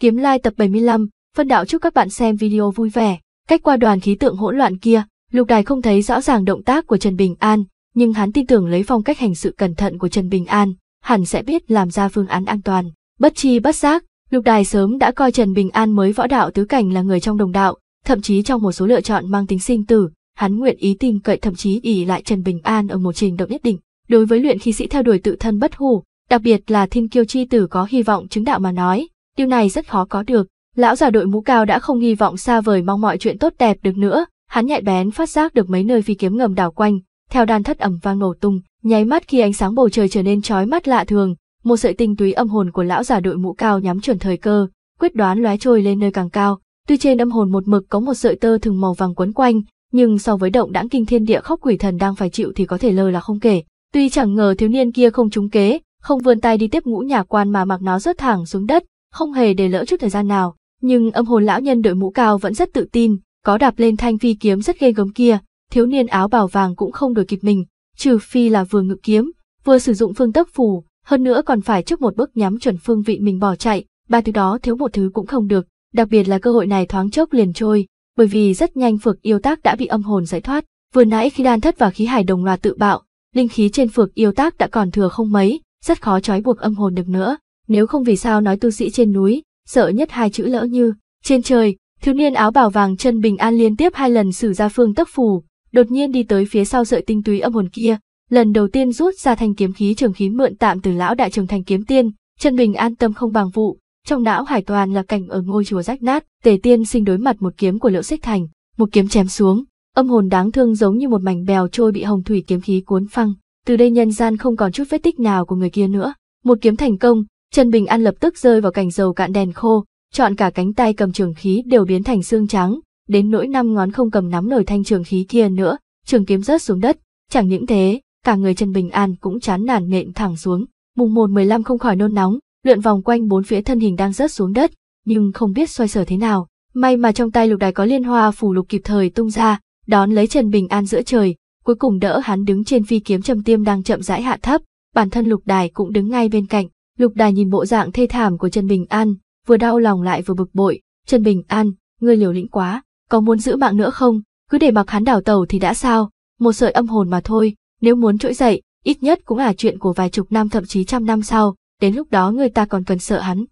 Kiếm Lai tập 75, phân đạo chúc các bạn xem video vui vẻ. Cách qua đoàn khí tượng hỗn loạn kia, Lục Đài không thấy rõ ràng động tác của Trần Bình An, nhưng hắn tin tưởng lấy phong cách hành sự cẩn thận của Trần Bình An, hẳn sẽ biết làm ra phương án an toàn. Bất chi bất giác, Lục Đài sớm đã coi Trần Bình An mới võ đạo tứ cảnh là người trong đồng đạo, thậm chí trong một số lựa chọn mang tính sinh tử, hắn nguyện ý tin cậy thậm chí ỷ lại Trần Bình An ở một trình độ nhất định. Đối với luyện khí sĩ theo đuổi tự thân bất hủ, đặc biệt là thiên kiêu chi tử có hy vọng chứng đạo mà nói, điều này rất khó có được. Lão già đội mũ cao đã không hy vọng xa vời mong mọi chuyện tốt đẹp được nữa, hắn nhạy bén phát giác được mấy nơi phi kiếm ngầm đảo quanh, theo đàn thất ẩm vang nổ tung, nháy mắt khi ánh sáng bầu trời trở nên chói mắt lạ thường, một sợi tinh túy âm hồn của lão già đội mũ cao nhắm chuẩn thời cơ, quyết đoán lóe trôi lên nơi càng cao. Tuy trên âm hồn một mực có một sợi tơ thường màu vàng quấn quanh, nhưng so với động đãng kinh thiên địa khóc quỷ thần đang phải chịu thì có thể lơ là không kể. Tuy chẳng ngờ thiếu niên kia không trúng kế, không vươn tay đi tiếp ngũ nhà quan mà mặc nó rớt thẳng xuống đất, không hề để lỡ chút thời gian nào, nhưng âm hồn lão nhân đội mũ cao vẫn rất tự tin, có đạp lên thanh phi kiếm rất ghê gớm kia, thiếu niên áo bảo vàng cũng không đuổi kịp mình, trừ phi là vừa ngự kiếm, vừa sử dụng phương tốc phù, hơn nữa còn phải trước một bước nhắm chuẩn phương vị mình bỏ chạy, ba thứ đó thiếu một thứ cũng không được, đặc biệt là cơ hội này thoáng chốc liền trôi, bởi vì rất nhanh phược yêu tác đã bị âm hồn giải thoát, vừa nãy khi đan thất và khí hải đồng loạt tự bạo, linh khí trên phược yêu tác đã còn thừa không mấy, rất khó trói buộc âm hồn được nữa nếu không vì sao nói tu sĩ trên núi, sợ nhất hai chữ lỡ như, trên trời, thiếu niên áo bảo vàng chân bình an liên tiếp hai lần sử ra phương tắc phù, đột nhiên đi tới phía sau sợi tinh túy âm hồn kia, lần đầu tiên rút ra thanh kiếm khí trường khí mượn tạm từ lão đại trường thành kiếm tiên, chân bình an tâm không bằng vụ, trong não hải toàn là cảnh ở ngôi chùa rách nát, tề tiên sinh đối mặt một kiếm của liệu xích thành, một kiếm chém xuống, âm hồn đáng thương giống như một mảnh bèo trôi bị hồng thủy kiếm khí cuốn phăng, từ đây nhân gian không còn chút vết tích nào của người kia nữa, một kiếm thành công, Trần Bình An lập tức rơi vào cảnh dầu cạn đèn khô, chọn cả cánh tay cầm trường khí đều biến thành xương trắng, đến nỗi năm ngón không cầm nắm nổi thanh trường khí kia nữa, trường kiếm rớt xuống đất, chẳng những thế, cả người Trần Bình An cũng chán nản nện thẳng xuống, mùng một mười lăm không khỏi nôn nóng, lượn vòng quanh bốn phía thân hình đang rớt xuống đất, nhưng không biết xoay sở thế nào, may mà trong tay lục đài có liên hoa phủ lục kịp thời tung ra, đón lấy Trần Bình An giữa trời, cuối cùng đỡ hắn đứng trên phi kiếm trầm tiêm đang chậm rãi hạ thấp, bản thân lục đài cũng đứng ngay bên cạnh, Lục Đài nhìn bộ dạng thê thảm của Trần Bình An, vừa đau lòng lại vừa bực bội, "Trần Bình An, ngươi liều lĩnh quá, có muốn giữ mạng nữa không? Cứ để mặc hắn đảo tàu thì đã sao, một sợi âm hồn mà thôi, nếu muốn trỗi dậy, ít nhất cũng là chuyện của vài chục năm thậm chí trăm năm sau, đến lúc đó người ta còn cần sợ hắn."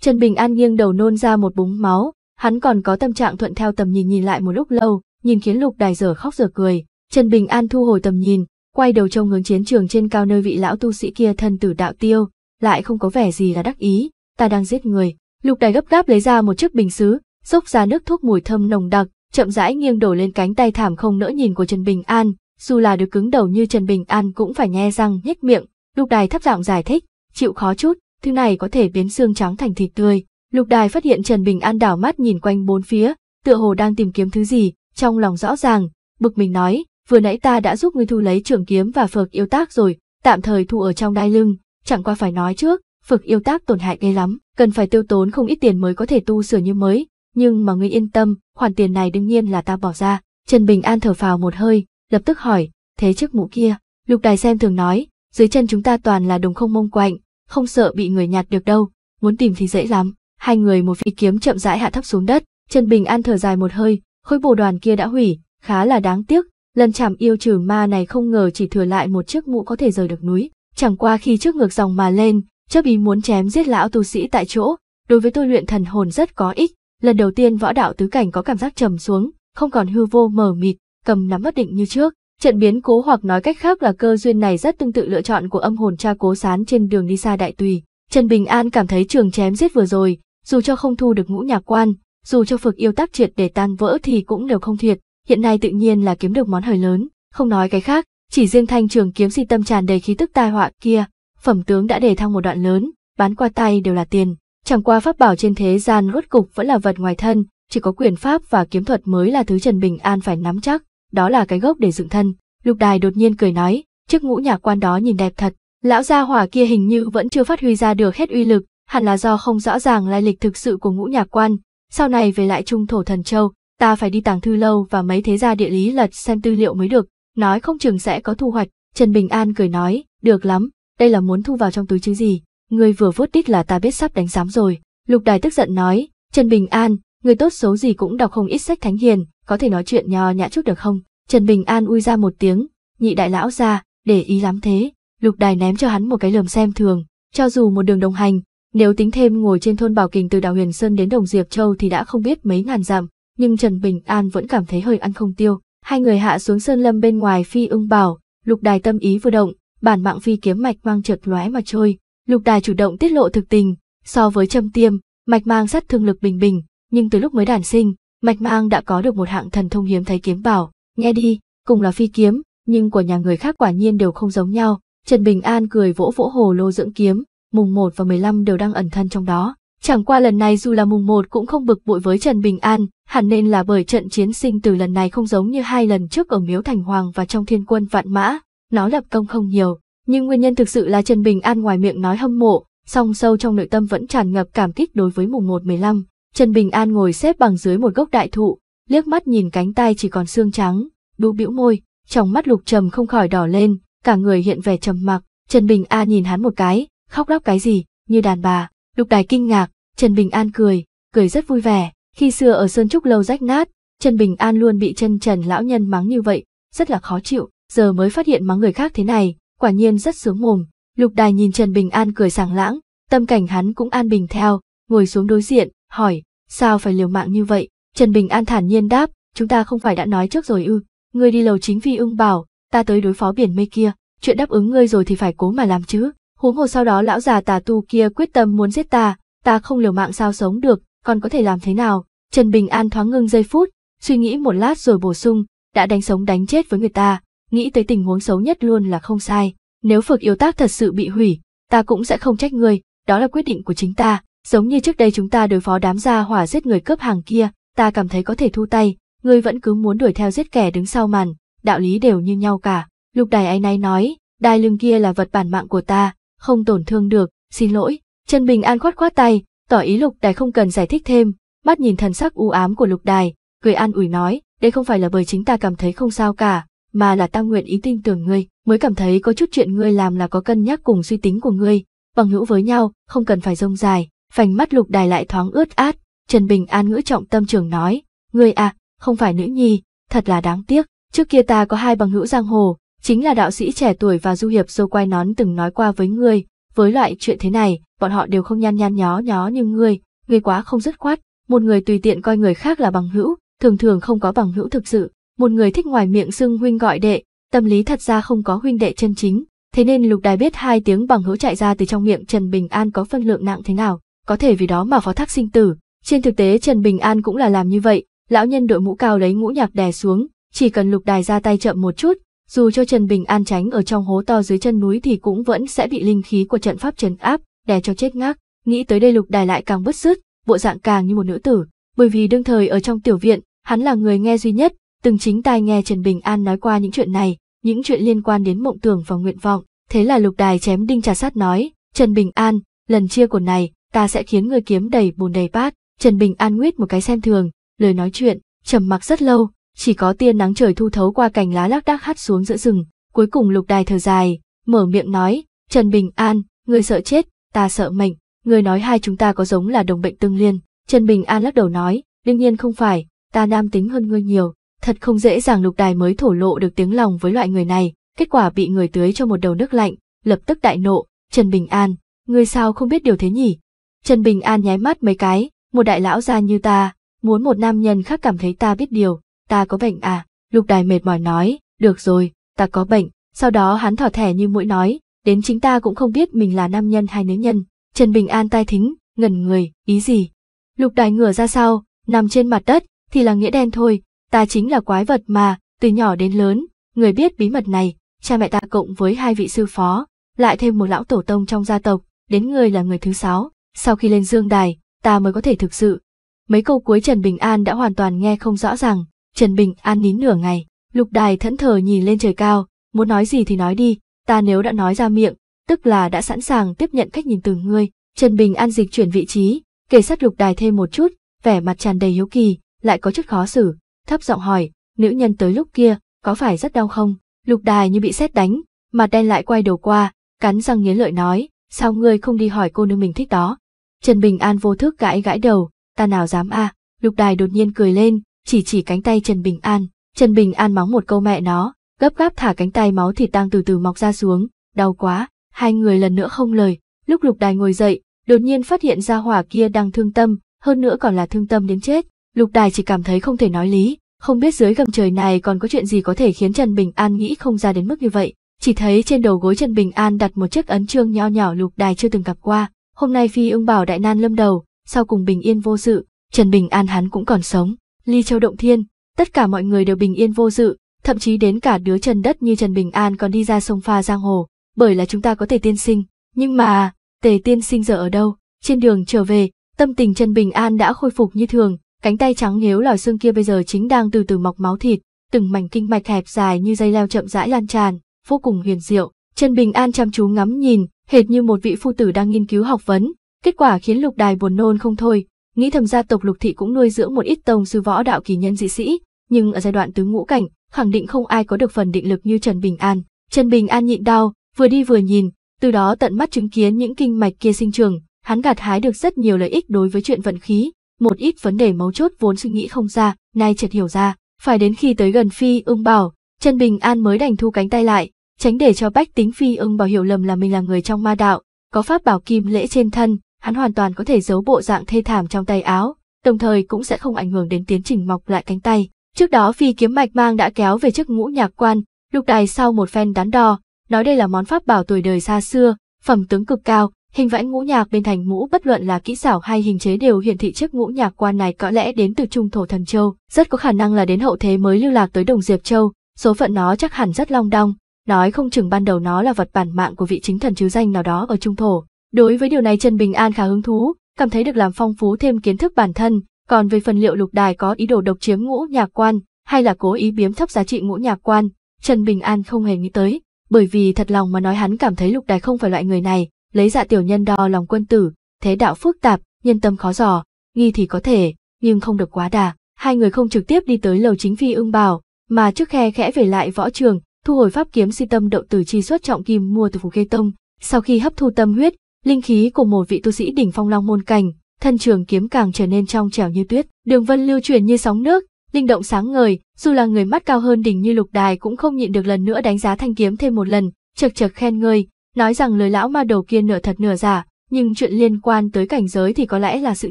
Trần Bình An nghiêng đầu nôn ra một búng máu, hắn còn có tâm trạng thuận theo tầm nhìn nhìn lại một lúc lâu, nhìn khiến Lục Đài dở khóc dở cười. Trần Bình An thu hồi tầm nhìn, quay đầu trông hướng chiến trường trên cao nơi vị lão tu sĩ kia thân tử đạo tiêu, lại không có vẻ gì là đắc ý, ta đang giết người. Lục đài gấp gáp lấy ra một chiếc bình xứ, xốc ra nước thuốc mùi thơm nồng đặc, chậm rãi nghiêng đổ lên cánh tay thảm không nỡ nhìn của Trần Bình An, dù là được cứng đầu như Trần Bình An cũng phải nhe răng nhếch miệng. Lục đài thấp giọng giải thích, chịu khó chút, thứ này có thể biến xương trắng thành thịt tươi. Lục đài phát hiện Trần Bình An đảo mắt nhìn quanh bốn phía, tựa hồ đang tìm kiếm thứ gì, trong lòng rõ ràng, bực mình nói, vừa nãy ta đã giúp ngươi thu lấy trường kiếm và phợt yêu tác rồi, tạm thời thu ở trong đai lưng, chẳng qua phải nói trước, phực yêu tác tổn hại ghê lắm, cần phải tiêu tốn không ít tiền mới có thể tu sửa như mới, nhưng mà ngươi yên tâm, khoản tiền này đương nhiên là ta bỏ ra. Trần Bình An thở phào một hơi, lập tức hỏi, thế chiếc mũ kia, Lục Đài Xem thường nói, dưới chân chúng ta toàn là đồng không mông quạnh, không sợ bị người nhặt được đâu, muốn tìm thì dễ lắm. Hai người một phi kiếm chậm rãi hạ thấp xuống đất, Trần Bình An thở dài một hơi, khối bồ đoàn kia đã hủy, khá là đáng tiếc, lần chạm yêu trừ ma này không ngờ chỉ thừa lại một chiếc mũ có thể rời được núi chẳng qua khi trước ngược dòng mà lên, chấp ý muốn chém giết lão tu sĩ tại chỗ, đối với tôi luyện thần hồn rất có ích, lần đầu tiên võ đạo tứ cảnh có cảm giác trầm xuống, không còn hư vô mờ mịt, cầm nắm bất định như trước. Trận biến cố hoặc nói cách khác là cơ duyên này rất tương tự lựa chọn của âm hồn cha cố sán trên đường đi xa đại tùy. Trần Bình An cảm thấy trường chém giết vừa rồi, dù cho không thu được ngũ nhạc quan, dù cho phực yêu tác triệt để tan vỡ thì cũng đều không thiệt, hiện nay tự nhiên là kiếm được món hời lớn, không nói cái khác, chỉ riêng thanh trường kiếm si tâm tràn đầy khí tức tai họa kia, phẩm tướng đã để thăng một đoạn lớn, bán qua tay đều là tiền. Chẳng qua pháp bảo trên thế gian rốt cục vẫn là vật ngoài thân, chỉ có quyền pháp và kiếm thuật mới là thứ Trần Bình An phải nắm chắc, đó là cái gốc để dựng thân. Lục Đài đột nhiên cười nói, chiếc ngũ nhạc quan đó nhìn đẹp thật, lão gia hỏa kia hình như vẫn chưa phát huy ra được hết uy lực, hẳn là do không rõ ràng lai lịch thực sự của ngũ nhạc quan, sau này về lại trung thổ thần châu, ta phải đi tàng thư lâu và mấy thế gia địa lý lật xem tư liệu mới được, nói không chừng sẽ có thu hoạch. Trần Bình An cười nói, được lắm, đây là muốn thu vào trong túi chứ gì, người vừa vuốt đít là ta biết sắp đánh giám rồi. Lục Đài tức giận nói, Trần Bình An, người tốt xấu gì cũng đọc không ít sách thánh hiền, có thể nói chuyện nhò nhã chút được không? Trần Bình An ui ra một tiếng, nhị đại lão ra, để ý lắm thế. Lục Đài ném cho hắn một cái lườm xem thường, cho dù một đường đồng hành, nếu tính thêm ngồi trên thôn Bảo Kình từ Đào Huyền Sơn đến Đồng Diệp Châu thì đã không biết mấy ngàn dặm, nhưng Trần Bình An vẫn cảm thấy hơi ăn không tiêu. Hai người hạ xuống sơn lâm bên ngoài phi ưng bảo, lục đài tâm ý vừa động, bản mạng phi kiếm mạch mang chợt lóe mà trôi. Lục đài chủ động tiết lộ thực tình, so với châm tiêm, mạch mang sát thương lực bình bình, nhưng từ lúc mới đản sinh, mạch mang đã có được một hạng thần thông hiếm thấy kiếm bảo. Nghe đi, cùng là phi kiếm, nhưng của nhà người khác quả nhiên đều không giống nhau. Trần Bình An cười vỗ vỗ hồ lô dưỡng kiếm, mùng 1 và 15 đều đang ẩn thân trong đó. Chẳng qua lần này dù là mùng một cũng không bực bội với Trần Bình An, hẳn nên là bởi trận chiến sinh từ lần này không giống như hai lần trước ở Miếu Thành Hoàng và trong thiên quân vạn mã, nó lập công không nhiều. Nhưng nguyên nhân thực sự là Trần Bình An ngoài miệng nói hâm mộ, song sâu trong nội tâm vẫn tràn ngập cảm kích đối với mùng một mười lăm. Trần Bình An ngồi xếp bằng dưới một gốc đại thụ, liếc mắt nhìn cánh tay chỉ còn xương trắng, đu bĩu môi, trong mắt lục trầm không khỏi đỏ lên, cả người hiện vẻ trầm mặc. Trần Bình An nhìn hắn một cái, khóc lóc cái gì, như đàn bà. Lục Đài kinh ngạc, Trần Bình An cười, cười rất vui vẻ, khi xưa ở Sơn Trúc lâu rách nát, Trần Bình An luôn bị chân Trần lão nhân mắng như vậy, rất là khó chịu, giờ mới phát hiện mắng người khác thế này, quả nhiên rất sướng mồm. Lục Đài nhìn Trần Bình An cười sảng lãng, tâm cảnh hắn cũng an bình theo, ngồi xuống đối diện, hỏi, sao phải liều mạng như vậy? Trần Bình An thản nhiên đáp, chúng ta không phải đã nói trước rồi ư, ngươi đi lầu chính phi ưng bảo, ta tới đối phó biển mây kia, chuyện đáp ứng ngươi rồi thì phải cố mà làm chứ, huống hồ sau đó lão già tà tu kia quyết tâm muốn giết ta, ta không liều mạng sao sống được, còn có thể làm thế nào? Trần Bình An thoáng ngưng giây phút, suy nghĩ một lát rồi bổ sung, đã đánh sống đánh chết với người ta, nghĩ tới tình huống xấu nhất luôn là không sai. Nếu phược yếu tác thật sự bị hủy, ta cũng sẽ không trách ngươi, đó là quyết định của chính ta. Giống như trước đây chúng ta đối phó đám gia hỏa giết người cướp hàng kia, ta cảm thấy có thể thu tay, ngươi vẫn cứ muốn đuổi theo giết kẻ đứng sau màn, đạo lý đều như nhau cả. Lục đài ấy nay nói, đai lưng kia là vật bản mạng của ta, không tổn thương được, xin lỗi. Trần Bình An khoát khoát tay, tỏ ý Lục Đài không cần giải thích thêm, mắt nhìn thần sắc u ám của Lục Đài, cười an ủi nói, đây không phải là bởi chính ta cảm thấy không sao cả, mà là ta nguyện ý tin tưởng ngươi, mới cảm thấy có chút chuyện ngươi làm là có cân nhắc cùng suy tính của ngươi, bằng hữu với nhau, không cần phải rông dài, phành mắt Lục Đài lại thoáng ướt át, Trần Bình An ngữ trọng tâm trường nói, ngươi à, không phải nữ nhi, thật là đáng tiếc, trước kia ta có hai bằng hữu giang hồ, Chính là đạo sĩ trẻ tuổi và du hiệp dâu quay nón từng nói qua với ngươi, với loại chuyện thế này, bọn họ đều không nhan nhan nhó nhó như ngươi, ngươi quá không dứt khoát, một người tùy tiện coi người khác là bằng hữu, thường thường không có bằng hữu thực sự, một người thích ngoài miệng xưng huynh gọi đệ, tâm lý thật ra không có huynh đệ chân chính, thế nên Lục Đài biết hai tiếng bằng hữu chạy ra từ trong miệng Trần Bình An có phân lượng nặng thế nào, có thể vì đó mà phó thác sinh tử, trên thực tế Trần Bình An cũng là làm như vậy, lão nhân đội mũ cao lấy ngũ nhạc đè xuống, chỉ cần Lục Đài ra tay chậm một chút, dù cho Trần Bình An tránh ở trong hố to dưới chân núi thì cũng vẫn sẽ bị linh khí của trận pháp trấn áp, đè cho chết ngác. Nghĩ tới đây Lục Đài lại càng bất sức, bộ dạng càng như một nữ tử, bởi vì đương thời ở trong tiểu viện, hắn là người nghe duy nhất, từng chính tai nghe Trần Bình An nói qua những chuyện này, những chuyện liên quan đến mộng tưởng và nguyện vọng. Thế là Lục Đài chém đinh trả sát nói, Trần Bình An, lần chia của này, ta sẽ khiến người kiếm đầy bùn đầy bát. Trần Bình An nguyết một cái xem thường, lời nói chuyện, trầm mặc rất lâu, chỉ có tia nắng trời thu thấu qua cành lá lác đác hắt xuống giữa rừng cuối cùng lục đài thở dài mở miệng nói trần bình an người sợ chết ta sợ mệnh người nói hai chúng ta có giống là đồng bệnh tương liên trần bình an lắc đầu nói đương nhiên không phải ta nam tính hơn ngươi nhiều thật không dễ dàng lục đài mới thổ lộ được tiếng lòng với loại người này kết quả bị người tưới cho một đầu nước lạnh lập tức đại nộ trần bình an người sao không biết điều thế nhỉ trần bình an nháy mắt mấy cái một đại lão gia như ta muốn một nam nhân khác cảm thấy ta biết điều ta có bệnh à? Lục đài mệt mỏi nói, được rồi, ta có bệnh. Sau đó hắn thỏ thẻ như mũi nói, đến chính ta cũng không biết mình là nam nhân hay nữ nhân. Trần Bình An tai thính, ngẩn người, ý gì? Lục đài ngửa ra sau, nằm trên mặt đất, thì là nghĩa đen thôi, ta chính là quái vật mà, từ nhỏ đến lớn, người biết bí mật này, cha mẹ ta cộng với hai vị sư phó, lại thêm một lão tổ tông trong gia tộc, đến người là người thứ sáu, sau khi lên dương đài, ta mới có thể thực sự. Mấy câu cuối Trần Bình An đã hoàn toàn nghe không rõ ràng, Trần Bình An nín nửa ngày, Lục Đài thẫn thờ nhìn lên trời cao, muốn nói gì thì nói đi, ta nếu đã nói ra miệng, tức là đã sẵn sàng tiếp nhận cách nhìn từ ngươi. Trần Bình An dịch chuyển vị trí, kề sát Lục Đài thêm một chút, vẻ mặt tràn đầy hiếu kỳ, lại có chút khó xử, thấp giọng hỏi, nữ nhân tới lúc kia, có phải rất đau không? Lục Đài như bị sét đánh, mặt đen lại quay đầu qua, cắn răng nghiến lợi nói, sao ngươi không đi hỏi cô nương mình thích đó? Trần Bình An vô thức gãi gãi đầu, ta nào dám a? Lục Đài đột nhiên cười lên, chỉ chỉ cánh tay Trần Bình An, Trần Bình An mắng một câu mẹ nó, gấp gáp thả cánh tay máu thịt đang từ từ mọc ra xuống, đau quá, hai người lần nữa không lời, lúc lục đài ngồi dậy, đột nhiên phát hiện ra hỏa kia đang thương tâm, hơn nữa còn là thương tâm đến chết, lục đài chỉ cảm thấy không thể nói lý, không biết dưới gầm trời này còn có chuyện gì có thể khiến Trần Bình An nghĩ không ra đến mức như vậy, chỉ thấy trên đầu gối Trần Bình An đặt một chiếc ấn trương nho nhỏ lục đài chưa từng gặp qua, hôm nay phi ưng bảo đại nan lâm đầu, sau cùng bình yên vô sự, Trần Bình An hắn cũng còn sống. Ly Châu động thiên, tất cả mọi người đều bình yên vô sự, thậm chí đến cả đứa Trần Đất như Trần Bình An còn đi ra sông pha giang hồ, bởi là chúng ta có Tề Tiên Sinh, nhưng mà, Tề Tiên Sinh giờ ở đâu? Trên đường trở về, tâm tình Trần Bình An đã khôi phục như thường, cánh tay trắng nếu lòi xương kia bây giờ chính đang từ từ mọc máu thịt, từng mảnh kinh mạch hẹp dài như dây leo chậm rãi lan tràn, vô cùng huyền diệu. Trần Bình An chăm chú ngắm nhìn, hệt như một vị phu tử đang nghiên cứu học vấn, kết quả khiến Lục Đài buồn nôn không thôi, nghĩ thầm gia tộc lục thị cũng nuôi dưỡng một ít tông sư võ đạo kỳ nhân dị sĩ, nhưng ở giai đoạn tứ ngũ cảnh, khẳng định không ai có được phần định lực như Trần Bình An. Trần Bình An nhịn đau, vừa đi vừa nhìn, từ đó tận mắt chứng kiến những kinh mạch kia sinh trường, hắn gặt hái được rất nhiều lợi ích đối với chuyện vận khí, một ít vấn đề mấu chốt vốn suy nghĩ không ra, nay chợt hiểu ra, phải đến khi tới gần Phi Ưng Bảo, Trần Bình An mới đành thu cánh tay lại, tránh để cho Bách Tính Phi Ưng Bảo hiểu lầm là mình là người trong ma đạo, có pháp bảo kim lễ trên thân, hắn hoàn toàn có thể giấu bộ dạng thê thảm trong tay áo, đồng thời cũng sẽ không ảnh hưởng đến tiến trình mọc lại cánh tay. Trước đó phi kiếm mạch mang đã kéo về trước ngũ nhạc quan, lúc này sau một phen đắn đo, nói đây là món pháp bảo tuổi đời xa xưa, phẩm tướng cực cao, hình vẽ ngũ nhạc bên thành mũ bất luận là kỹ xảo hay hình chế đều hiển thị trước ngũ nhạc quan này có lẽ đến từ trung thổ thần châu, rất có khả năng là đến hậu thế mới lưu lạc tới đồng diệp châu, số phận nó chắc hẳn rất long đong, nói không chừng ban đầu nó là vật bản mạng của vị chính thần chứ danh nào đó ở trung thổ, Đối với điều này Trần Bình An khá hứng thú, cảm thấy được làm phong phú thêm kiến thức bản thân, còn về phần liệu lục đài có ý đồ độc chiếm ngũ nhạc quan, hay là cố ý biếm thấp giá trị ngũ nhạc quan, Trần Bình An không hề nghĩ tới, bởi vì thật lòng mà nói hắn cảm thấy lục đài không phải loại người này, lấy dạ tiểu nhân đo lòng quân tử, thế đạo phức tạp, nhân tâm khó dò, nghi thì có thể, nhưng không được quá đà. Hai người không trực tiếp đi tới lầu chính phi ưng bảo, mà trước khe khẽ về lại võ trường, thu hồi pháp kiếm si tâm đậu tử chi xuất trọng kim mua từ phủ kê tông. Sau khi hấp thu tâm huyết, linh khí của một vị tu sĩ đỉnh phong long môn cảnh, thân trường kiếm càng trở nên trong trẻo như tuyết, đường vân lưu chuyển như sóng nước, linh động sáng ngời, dù là người mắt cao hơn đỉnh như lục đài cũng không nhịn được lần nữa đánh giá thanh kiếm thêm một lần, chật chật khen người, nói rằng lời lão ma đầu kia nửa thật nửa giả, nhưng chuyện liên quan tới cảnh giới thì có lẽ là sự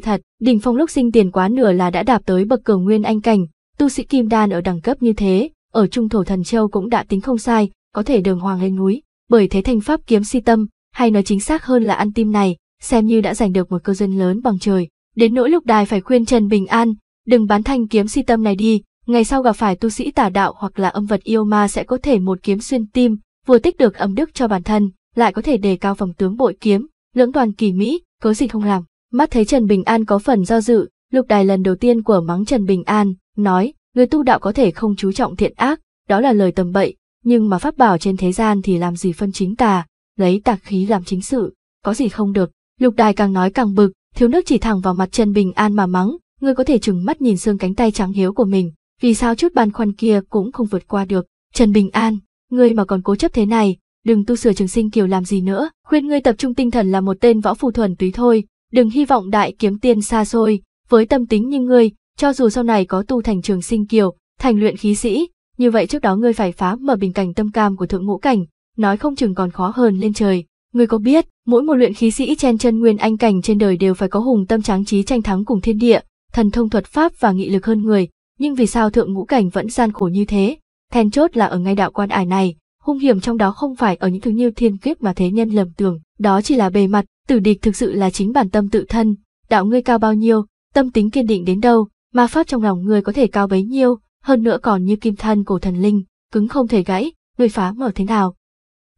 thật, đỉnh phong lúc sinh tiền quá nửa là đã đạp tới bậc cường nguyên anh cảnh, tu sĩ kim đan ở đẳng cấp như thế, ở trung thổ thần châu cũng đã tính không sai, có thể đường hoàng lên núi, bởi thế thành pháp kiếm si tâm, hay nói chính xác hơn là ăn tim này, xem như đã giành được một cơ duyên lớn bằng trời. Đến nỗi lục đài phải khuyên Trần Bình An, đừng bán thanh kiếm si tâm này đi, ngày sau gặp phải tu sĩ tả đạo hoặc là âm vật yêu ma sẽ có thể một kiếm xuyên tim, vừa tích được âm đức cho bản thân, lại có thể đề cao phòng tướng bội kiếm, lưỡng toàn kỳ mỹ, có gì không làm. Mắt thấy Trần Bình An có phần do dự, lục đài lần đầu tiên của mắng Trần Bình An, nói, người tu đạo có thể không chú trọng thiện ác, đó là lời tầm bậy, nhưng mà pháp bảo trên thế gian thì làm gì phân chính tà, lấy tạc khí làm chính sự, có gì không được. Lục đài càng nói càng bực, thiếu nước chỉ thẳng vào mặt Trần Bình An mà mắng, ngươi có thể chừng mắt nhìn xương cánh tay trắng hiếu của mình, vì sao chút băn khoăn kia cũng không vượt qua được. Trần Bình An, ngươi mà còn cố chấp thế này, đừng tu sửa trường sinh kiều làm gì nữa, khuyên ngươi tập trung tinh thần là một tên võ phù thuần túy thôi, đừng hy vọng đại kiếm tiên xa xôi, với tâm tính như ngươi, cho dù sau này có tu thành trường sinh kiều, thành luyện khí sĩ, như vậy trước đó ngươi phải phá mở bình cảnh tâm cam của thượng ngũ cảnh, nói không chừng còn khó hơn lên trời. ngươi có biết, mỗi một luyện khí sĩ chen chân nguyên anh cảnh trên đời đều phải có hùng tâm tráng trí tranh thắng cùng thiên địa, thần thông thuật pháp và nghị lực hơn người, nhưng vì sao thượng ngũ cảnh vẫn gian khổ như thế? Then chốt là ở ngay đạo quan ải này, hung hiểm trong đó không phải ở những thứ như thiên kiếp mà thế nhân lầm tưởng, đó chỉ là bề mặt, tử địch thực sự là chính bản tâm tự thân, đạo ngươi cao bao nhiêu, tâm tính kiên định đến đâu, ma pháp trong lòng ngươi có thể cao bấy nhiêu, hơn nữa còn như kim thân cổ thần linh, cứng không thể gãy, ngươi phá mở thế nào,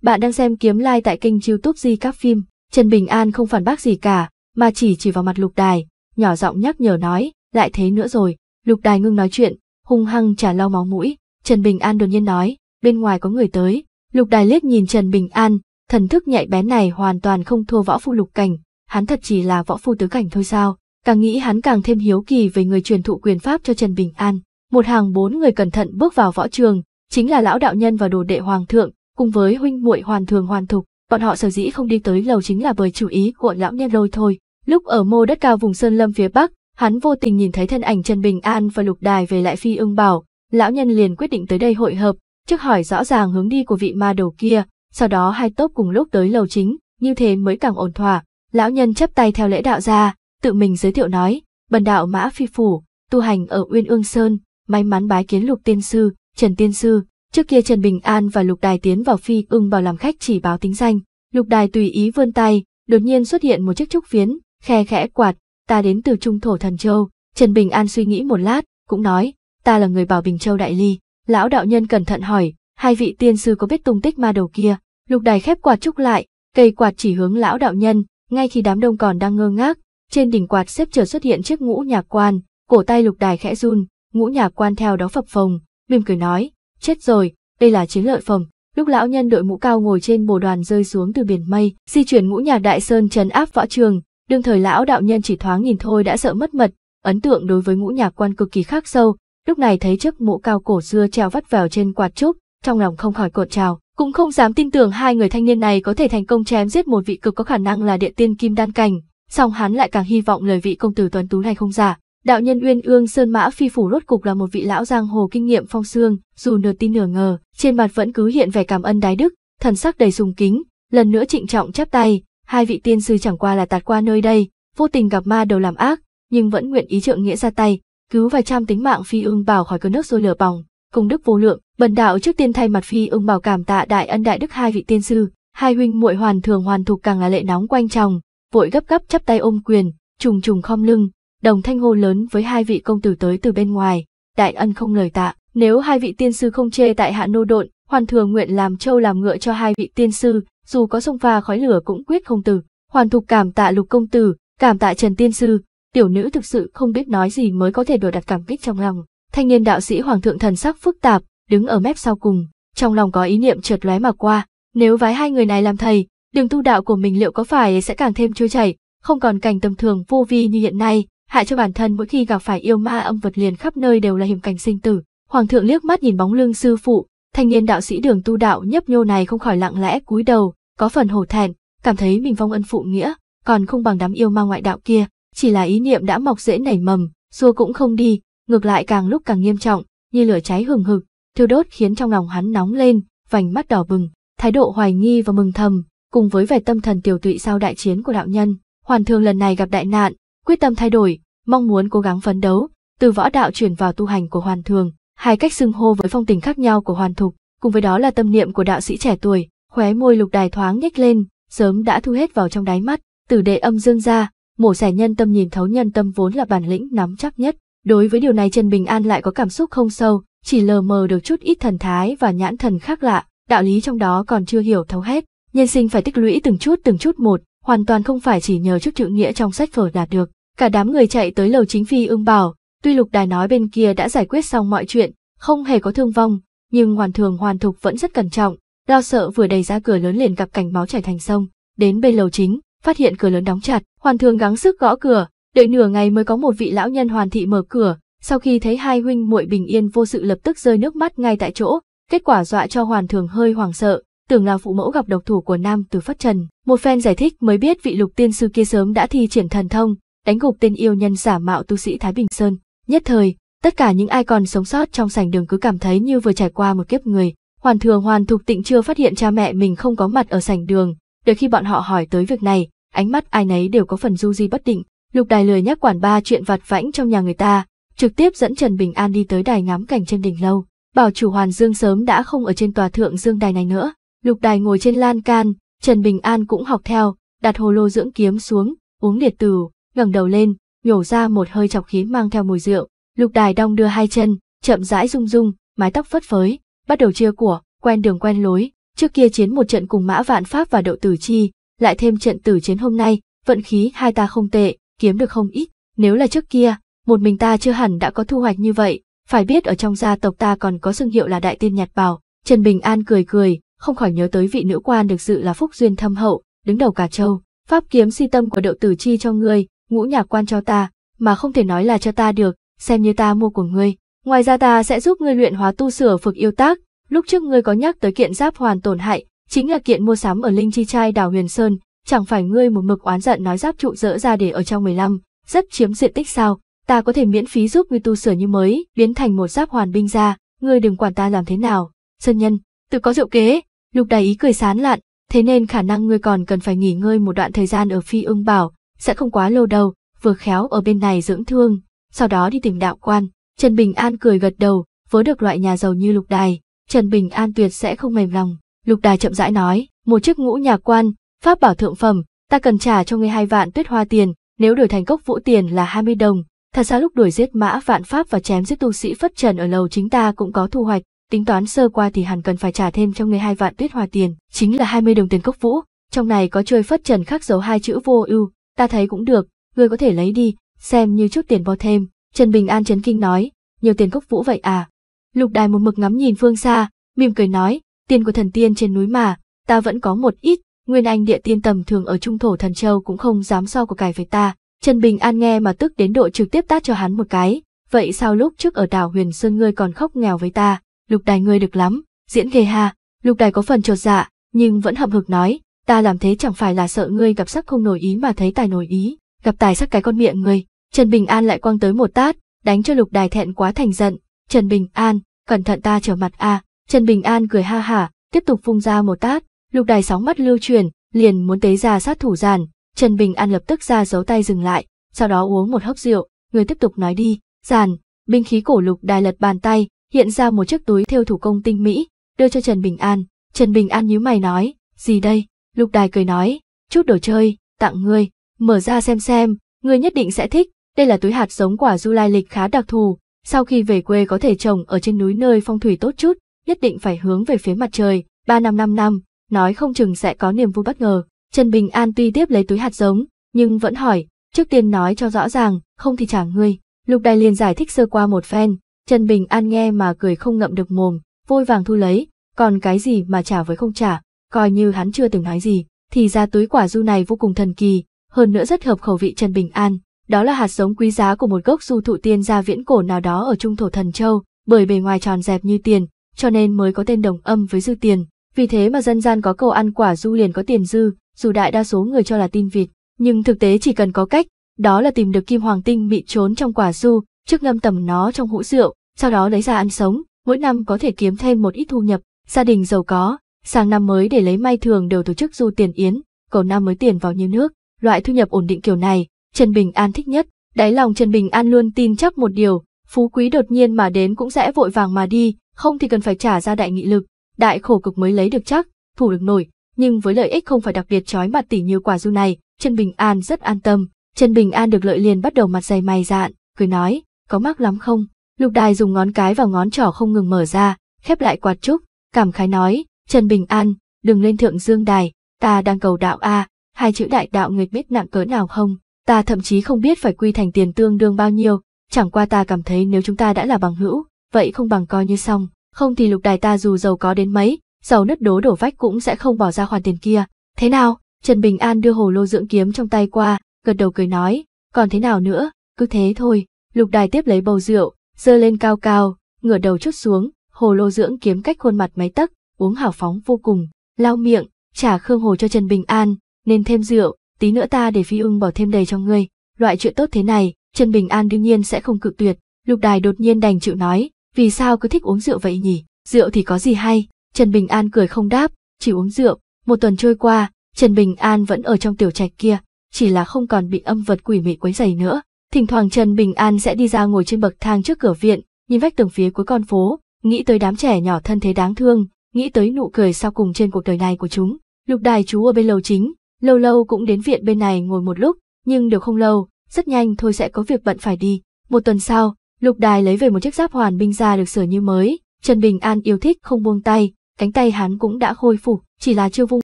bạn đang xem Kiếm Lai like tại kênh youtube Di Các Phim. Trần Bình An không phản bác gì cả, mà chỉ chỉ vào mặt Lục Đài, nhỏ giọng nhắc nhở nói, lại thế nữa rồi. Lục Đài ngưng nói chuyện, hung hăng trả lau máu mũi. Trần Bình An đột nhiên nói, bên ngoài có người tới. Lục Đài liếc nhìn Trần Bình An, thần thức nhạy bén này hoàn toàn không thua võ phu lục cảnh, hắn thật chỉ là võ phu tứ cảnh thôi sao. Càng nghĩ hắn càng thêm hiếu kỳ về người truyền thụ quyền pháp cho Trần Bình An. Một hàng bốn người cẩn thận bước vào võ trường, chính là lão đạo nhân và đồ đệ hoàng thượng, cùng với huynh muội hoàn thường hoàn thục, bọn họ sở dĩ không đi tới lầu chính là bởi chủ ý của lão nhân lôi thôi. Lúc ở mô đất cao vùng sơn lâm phía bắc, hắn vô tình nhìn thấy thân ảnh Trần Bình An và Lục Đài về lại phi ưng bảo, lão nhân liền quyết định tới đây hội hợp, trước hỏi rõ ràng hướng đi của vị ma đầu kia, sau đó hai tốp cùng lúc tới lầu chính, như thế mới càng ổn thỏa. Lão nhân chấp tay theo lễ đạo ra, tự mình giới thiệu nói, bần đạo mã phi phủ, tu hành ở Uyên Ương Sơn, may mắn bái kiến Lục Tiên Sư, Trần Tiên Sư, Trước kia Trần Bình An và Lục Đài tiến vào phi ưng bảo làm khách chỉ báo tính danh. Lục Đài tùy ý vươn tay, đột nhiên xuất hiện một chiếc trúc phiến, khe khẽ quạt, ta đến từ trung thổ thần châu. Trần Bình An suy nghĩ một lát, cũng nói, ta là người bảo Bình Châu Đại Ly. Lão đạo nhân cẩn thận hỏi, hai vị tiên sư có biết tung tích ma đầu kia? Lục Đài khép quạt trúc lại, cây quạt chỉ hướng lão đạo nhân, ngay khi đám đông còn đang ngơ ngác, trên đỉnh quạt xếp chờ xuất hiện chiếc ngũ nhà quan, cổ tay Lục Đài khẽ run, ngũ nhà quan theo đó phập phồng, mỉm cười nói, Chết rồi, đây là chiến lợi phẩm. Lúc lão nhân đội mũ cao ngồi trên bồ đoàn rơi xuống từ biển mây, di chuyển ngũ nhạc đại sơn trấn áp võ trường, đương thời lão đạo nhân chỉ thoáng nhìn thôi đã sợ mất mật, ấn tượng đối với ngũ nhạc quan cực kỳ khắc sâu, lúc này thấy chiếc mũ cao cổ xưa treo vắt vào trên quạt trúc, trong lòng không khỏi cột trào, cũng không dám tin tưởng hai người thanh niên này có thể thành công chém giết một vị cực có khả năng là địa tiên kim đan cảnh, song hắn lại càng hy vọng lời vị công tử tuấn tú này không giả. Đạo nhân Uyên Ương Sơn Mã Phi Phủ rốt cục là một vị lão giang hồ kinh nghiệm phong xương, dù nửa tin nửa ngờ, trên mặt vẫn cứ hiện vẻ cảm ơn đái đức, thần sắc đầy sùng kính, lần nữa trịnh trọng chắp tay, hai vị tiên sư chẳng qua là tạt qua nơi đây, vô tình gặp ma đầu làm ác, nhưng vẫn nguyện ý trợ nghĩa ra tay, cứu vài trăm tính mạng Phi ương Bảo khỏi cơn nước sôi lửa bỏng, công đức vô lượng, bần đạo trước tiên thay mặt Phi ương Bảo cảm tạ đại ân đại đức hai vị tiên sư, hai huynh muội hoàn thường hoàn thục càng là lệ nóng quanh tròng vội gấp gấp chắp tay ôm quyền, trùng trùng khom lưng đồng thanh hô lớn với hai vị công tử tới từ bên ngoài, đại ân không lời tạ, nếu hai vị tiên sư không chê tại hạ nô độn, hoàn thừa nguyện làm trâu làm ngựa cho hai vị tiên sư, dù có sông pha khói lửa cũng quyết không từ. Hoàn thục cảm tạ lục công tử, cảm tạ trần tiên sư, tiểu nữ thực sự không biết nói gì mới có thể đổ đặt cảm kích trong lòng. Thanh niên đạo sĩ hoàng thượng thần sắc phức tạp, đứng ở mép sau cùng, trong lòng có ý niệm trượt lóe mà qua, nếu vái hai người này làm thầy, đường tu đạo của mình liệu có phải sẽ càng thêm trôi chảy, không còn cảnh tầm thường vô vi như hiện nay, hại cho bản thân mỗi khi gặp phải yêu ma âm vật liền khắp nơi đều là hiểm cảnh sinh tử. Hoàng thượng liếc mắt nhìn bóng lưng sư phụ, thanh niên đạo sĩ đường tu đạo nhấp nhô này không khỏi lặng lẽ cúi đầu, có phần hổ thẹn, cảm thấy mình vong ân phụ nghĩa, còn không bằng đám yêu ma ngoại đạo kia, chỉ là ý niệm đã mọc rễ nảy mầm, xua cũng không đi, ngược lại càng lúc càng nghiêm trọng, như lửa cháy hừng hực, thiêu đốt khiến trong lòng hắn nóng lên, vành mắt đỏ bừng, thái độ hoài nghi và mừng thầm, cùng với vẻ tâm thần tiểu tụy sau đại chiến của đạo nhân, hoàn thượng lần này gặp đại nạn, quyết tâm thay đổi, mong muốn cố gắng phấn đấu, từ võ đạo chuyển vào tu hành của Hoàn Thường, hai cách xưng hô với phong tình khác nhau của Hoàn Thục, cùng với đó là tâm niệm của đạo sĩ trẻ tuổi, khóe môi lục đài thoáng nhếch lên, sớm đã thu hết vào trong đáy mắt, từ đệ âm dương ra, mổ xẻ nhân tâm nhìn thấu nhân tâm vốn là bản lĩnh nắm chắc nhất. Đối với điều này Trần Bình An lại có cảm xúc không sâu, chỉ lờ mờ được chút ít thần thái và nhãn thần khác lạ, đạo lý trong đó còn chưa hiểu thấu hết. Nhân sinh phải tích lũy từng chút từng chút một, hoàn toàn không phải chỉ nhờ chút chữ nghĩa trong sách vở đạt được. Cả đám người chạy tới lầu chính phi ưng bảo, tuy lục đài nói bên kia đã giải quyết xong mọi chuyện, không hề có thương vong, nhưng hoàn thường hoàn thục vẫn rất cẩn trọng, lo sợ vừa đẩy ra cửa lớn liền gặp cảnh máu chảy thành sông, đến bên lầu chính, phát hiện cửa lớn đóng chặt, hoàn thường gắng sức gõ cửa, đợi nửa ngày mới có một vị lão nhân hoàn thị mở cửa, sau khi thấy hai huynh muội bình yên vô sự lập tức rơi nước mắt ngay tại chỗ, kết quả dọa cho hoàn thường hơi hoảng sợ, tưởng là phụ mẫu gặp độc thủ của nam từ phát trần, một phen giải thích mới biết vị lục tiên sư kia sớm đã thi triển thần thông, đánh gục tên yêu nhân giả mạo tu sĩ Thái Bình Sơn. Nhất thời, tất cả những ai còn sống sót trong sảnh đường cứ cảm thấy như vừa trải qua một kiếp người. Hoàn Thường Hoàn Thục Tịnh chưa phát hiện cha mẹ mình không có mặt ở sảnh đường, đợi khi bọn họ hỏi tới việc này, ánh mắt ai nấy đều có phần du di bất định. Lục Đài lười nhắc quản ba chuyện vặt vãnh trong nhà người ta, trực tiếp dẫn Trần Bình An đi tới đài ngắm cảnh trên đỉnh lâu. Bảo chủ Hoàn Dương sớm đã không ở trên tòa thượng dương đài này nữa. Lục Đài ngồi trên lan can, Trần Bình An cũng học theo, đặt hồ lô dưỡng kiếm xuống, uống liệt tử, ngẩng đầu lên, nhổ ra một hơi chọc khí mang theo mùi rượu, lục đài đong đưa hai chân, chậm rãi rung rung, mái tóc phất phới, bắt đầu chia của, quen đường quen lối, trước kia chiến một trận cùng mã vạn pháp và đậu tử chi, lại thêm trận tử chiến hôm nay, vận khí hai ta không tệ, kiếm được không ít, nếu là trước kia, một mình ta chưa hẳn đã có thu hoạch như vậy, phải biết ở trong gia tộc ta còn có xưng hiệu là đại tiên nhạt Bảo. Trần Bình An cười cười, không khỏi nhớ tới vị nữ quan được dự là phúc duyên thâm hậu, đứng đầu cả châu, pháp kiếm si tâm của đậu tử chi cho ngươi, ngũ nhạc quan cho ta, mà không thể nói là cho ta được, xem như ta mua của ngươi. Ngoài ra ta sẽ giúp ngươi luyện hóa tu sửa phược yêu tác, lúc trước ngươi có nhắc tới kiện giáp hoàn tổn hại, chính là kiện mua sắm ở Linh Chi Trai đảo Huyền Sơn, chẳng phải ngươi một mực oán giận nói giáp trụ dỡ ra để ở trong 15, rất chiếm diện tích sao, ta có thể miễn phí giúp ngươi tu sửa như mới, biến thành một giáp hoàn binh ra, ngươi đừng quản ta làm thế nào. Sơn nhân, tự có rượu kế, lục đài ý cười sán lạn, thế nên khả năng ngươi còn cần phải nghỉ ngơi một đoạn thời gian ở phi ưng bảo, sẽ không quá lâu đâu, vừa khéo ở bên này dưỡng thương, sau đó đi tìm đạo quan. Trần Bình An cười gật đầu, với được loại nhà giàu như Lục Đài, Trần Bình An tuyệt sẽ không mềm lòng. Lục Đài chậm rãi nói, một chiếc ngũ nhà quan, pháp bảo thượng phẩm, ta cần trả cho ngươi hai vạn tuyết hoa tiền, nếu đổi thành cốc vũ tiền là 20 đồng. Thật ra lúc đuổi giết mã vạn pháp và chém giết tu sĩ phất trần ở lầu chính ta cũng có thu hoạch, tính toán sơ qua thì hẳn cần phải trả thêm cho ngươi hai vạn tuyết hoa tiền, chính là 20 đồng tiền cốc vũ. Trong này có chơi phất trần khắc dấu hai chữ vô ưu, Ta thấy cũng được, ngươi có thể lấy đi, xem như chút tiền bo thêm. Trần Bình An chấn kinh nói, nhiều tiền cốc vũ vậy à? Lục đài một mực ngắm nhìn phương xa, mỉm cười nói, tiền của thần tiên trên núi mà, ta vẫn có một ít, nguyên anh địa tiên tầm thường ở trung thổ thần châu cũng không dám so của cải với ta. Trần Bình An nghe mà tức đến độ trực tiếp tát cho hắn một cái, vậy sao lúc trước ở đảo Huyền Sơn ngươi còn khóc nghèo với ta, lục đài ngươi được lắm, diễn ghê ha, lục đài có phần trột dạ, nhưng vẫn hậm hực nói, ta làm thế chẳng phải là sợ ngươi gặp sắc không nổi ý mà thấy tài nổi ý, gặp tài sắc cái con miệng ngươi. Trần Bình An lại quăng tới một tát, đánh cho lục đài thẹn quá thành giận. Trần Bình An, cẩn thận ta trở mặt a Trần Bình An cười ha hả, tiếp tục phung ra một tát, lục đài sóng mắt lưu truyền, liền muốn tế ra sát thủ giàn. Trần Bình An lập tức ra giấu tay dừng lại, sau đó uống một hốc rượu, người tiếp tục nói đi, giàn, binh khí cổ lục đài lật bàn tay, hiện ra một chiếc túi thêu thủ công tinh mỹ, đưa cho Trần Bình An. Trần Bình An nhíu mày nói, gì đây? Lục Đài cười nói, chút đồ chơi, tặng ngươi, mở ra xem xem, ngươi nhất định sẽ thích, đây là túi hạt giống quả du lai lịch khá đặc thù, sau khi về quê có thể trồng ở trên núi nơi phong thủy tốt chút, nhất định phải hướng về phía mặt trời, 3 năm 5 năm, nói không chừng sẽ có niềm vui bất ngờ. Trần Bình An tuy tiếp lấy túi hạt giống, nhưng vẫn hỏi, trước tiên nói cho rõ ràng, không thì trả ngươi. Lục Đài liền giải thích sơ qua một phen, Trần Bình An nghe mà cười không ngậm được mồm, vội vàng thu lấy, còn cái gì mà trả với không trả, coi như hắn chưa từng nói gì, thì ra túi quả du này vô cùng thần kỳ, hơn nữa rất hợp khẩu vị Trần Bình An, đó là hạt giống quý giá của một gốc du thụ tiên gia viễn cổ nào đó ở trung thổ thần châu, bởi bề ngoài tròn dẹp như tiền, cho nên mới có tên đồng âm với dư tiền, vì thế mà dân gian có câu ăn quả du liền có tiền dư, dù đại đa số người cho là tin vịt, nhưng thực tế chỉ cần có cách, đó là tìm được kim hoàng tinh bị trốn trong quả du, trước ngâm tầm nó trong hũ rượu, sau đó lấy ra ăn sống, mỗi năm có thể kiếm thêm một ít thu nhập, gia đình giàu có, sang năm mới để lấy may thường đều tổ chức du tiền yến, cầu năm mới tiền vào như nước, loại thu nhập ổn định kiểu này, Trần Bình An thích nhất. Đáy lòng Trần Bình An luôn tin chắc một điều, phú quý đột nhiên mà đến cũng sẽ vội vàng mà đi, không thì cần phải trả ra đại nghị lực, đại khổ cực mới lấy được chắc, thủ được nổi, nhưng với lợi ích không phải đặc biệt chói mặt tỷ như quả du này, Trần Bình An rất an tâm. Trần Bình An được lợi liền bắt đầu mặt dày mày dạn, cười nói, có mắc lắm không? Lục đài dùng ngón cái và ngón trỏ không ngừng mở ra, khép lại quạt trúc, cảm khái nói, Trần Bình An, đừng lên thượng dương đài, ta đang cầu đạo A, hai chữ đại đạo người biết nặng cỡ nào không, ta thậm chí không biết phải quy thành tiền tương đương bao nhiêu, chẳng qua ta cảm thấy nếu chúng ta đã là bằng hữu, vậy không bằng coi như xong, không thì lục đài ta dù giàu có đến mấy, giàu nứt đố đổ vách cũng sẽ không bỏ ra khoản tiền kia. Thế nào? Trần Bình An đưa hồ lô dưỡng kiếm trong tay qua, gật đầu cười nói, còn thế nào nữa, cứ thế thôi. Lục đài tiếp lấy bầu rượu, dơ lên cao cao, ngửa đầu chút xuống, hồ lô dưỡng kiếm cách khuôn mặt máy tấc, uống hào phóng vô cùng, lau miệng, trả khương hồ cho Trần Bình An, nên thêm rượu, tí nữa ta để phi ưng bỏ thêm đầy cho ngươi. Loại chuyện tốt thế này, Trần Bình An đương nhiên sẽ không cự tuyệt, lục đài đột nhiên đành chịu nói, vì sao cứ thích uống rượu vậy nhỉ, rượu thì có gì hay, Trần Bình An cười không đáp, chỉ uống rượu, một tuần trôi qua, Trần Bình An vẫn ở trong tiểu trạch kia, chỉ là không còn bị âm vật quỷ mị quấy rầy nữa. Thỉnh thoảng Trần Bình An sẽ đi ra ngồi trên bậc thang trước cửa viện, nhìn vách tường phía cuối con phố, nghĩ tới đám trẻ nhỏ thân thế đáng thương, nghĩ tới nụ cười sau cùng trên cuộc đời này của chúng. Lục đài chú ở bên lầu chính, lâu lâu cũng đến viện bên này ngồi một lúc, nhưng được không lâu, rất nhanh thôi sẽ có việc bận phải đi. Một tuần sau, lục đài lấy về một chiếc giáp hoàn binh ra được sửa như mới, Trần Bình An yêu thích không buông tay, cánh tay hắn cũng đã khôi phục, chỉ là chưa vung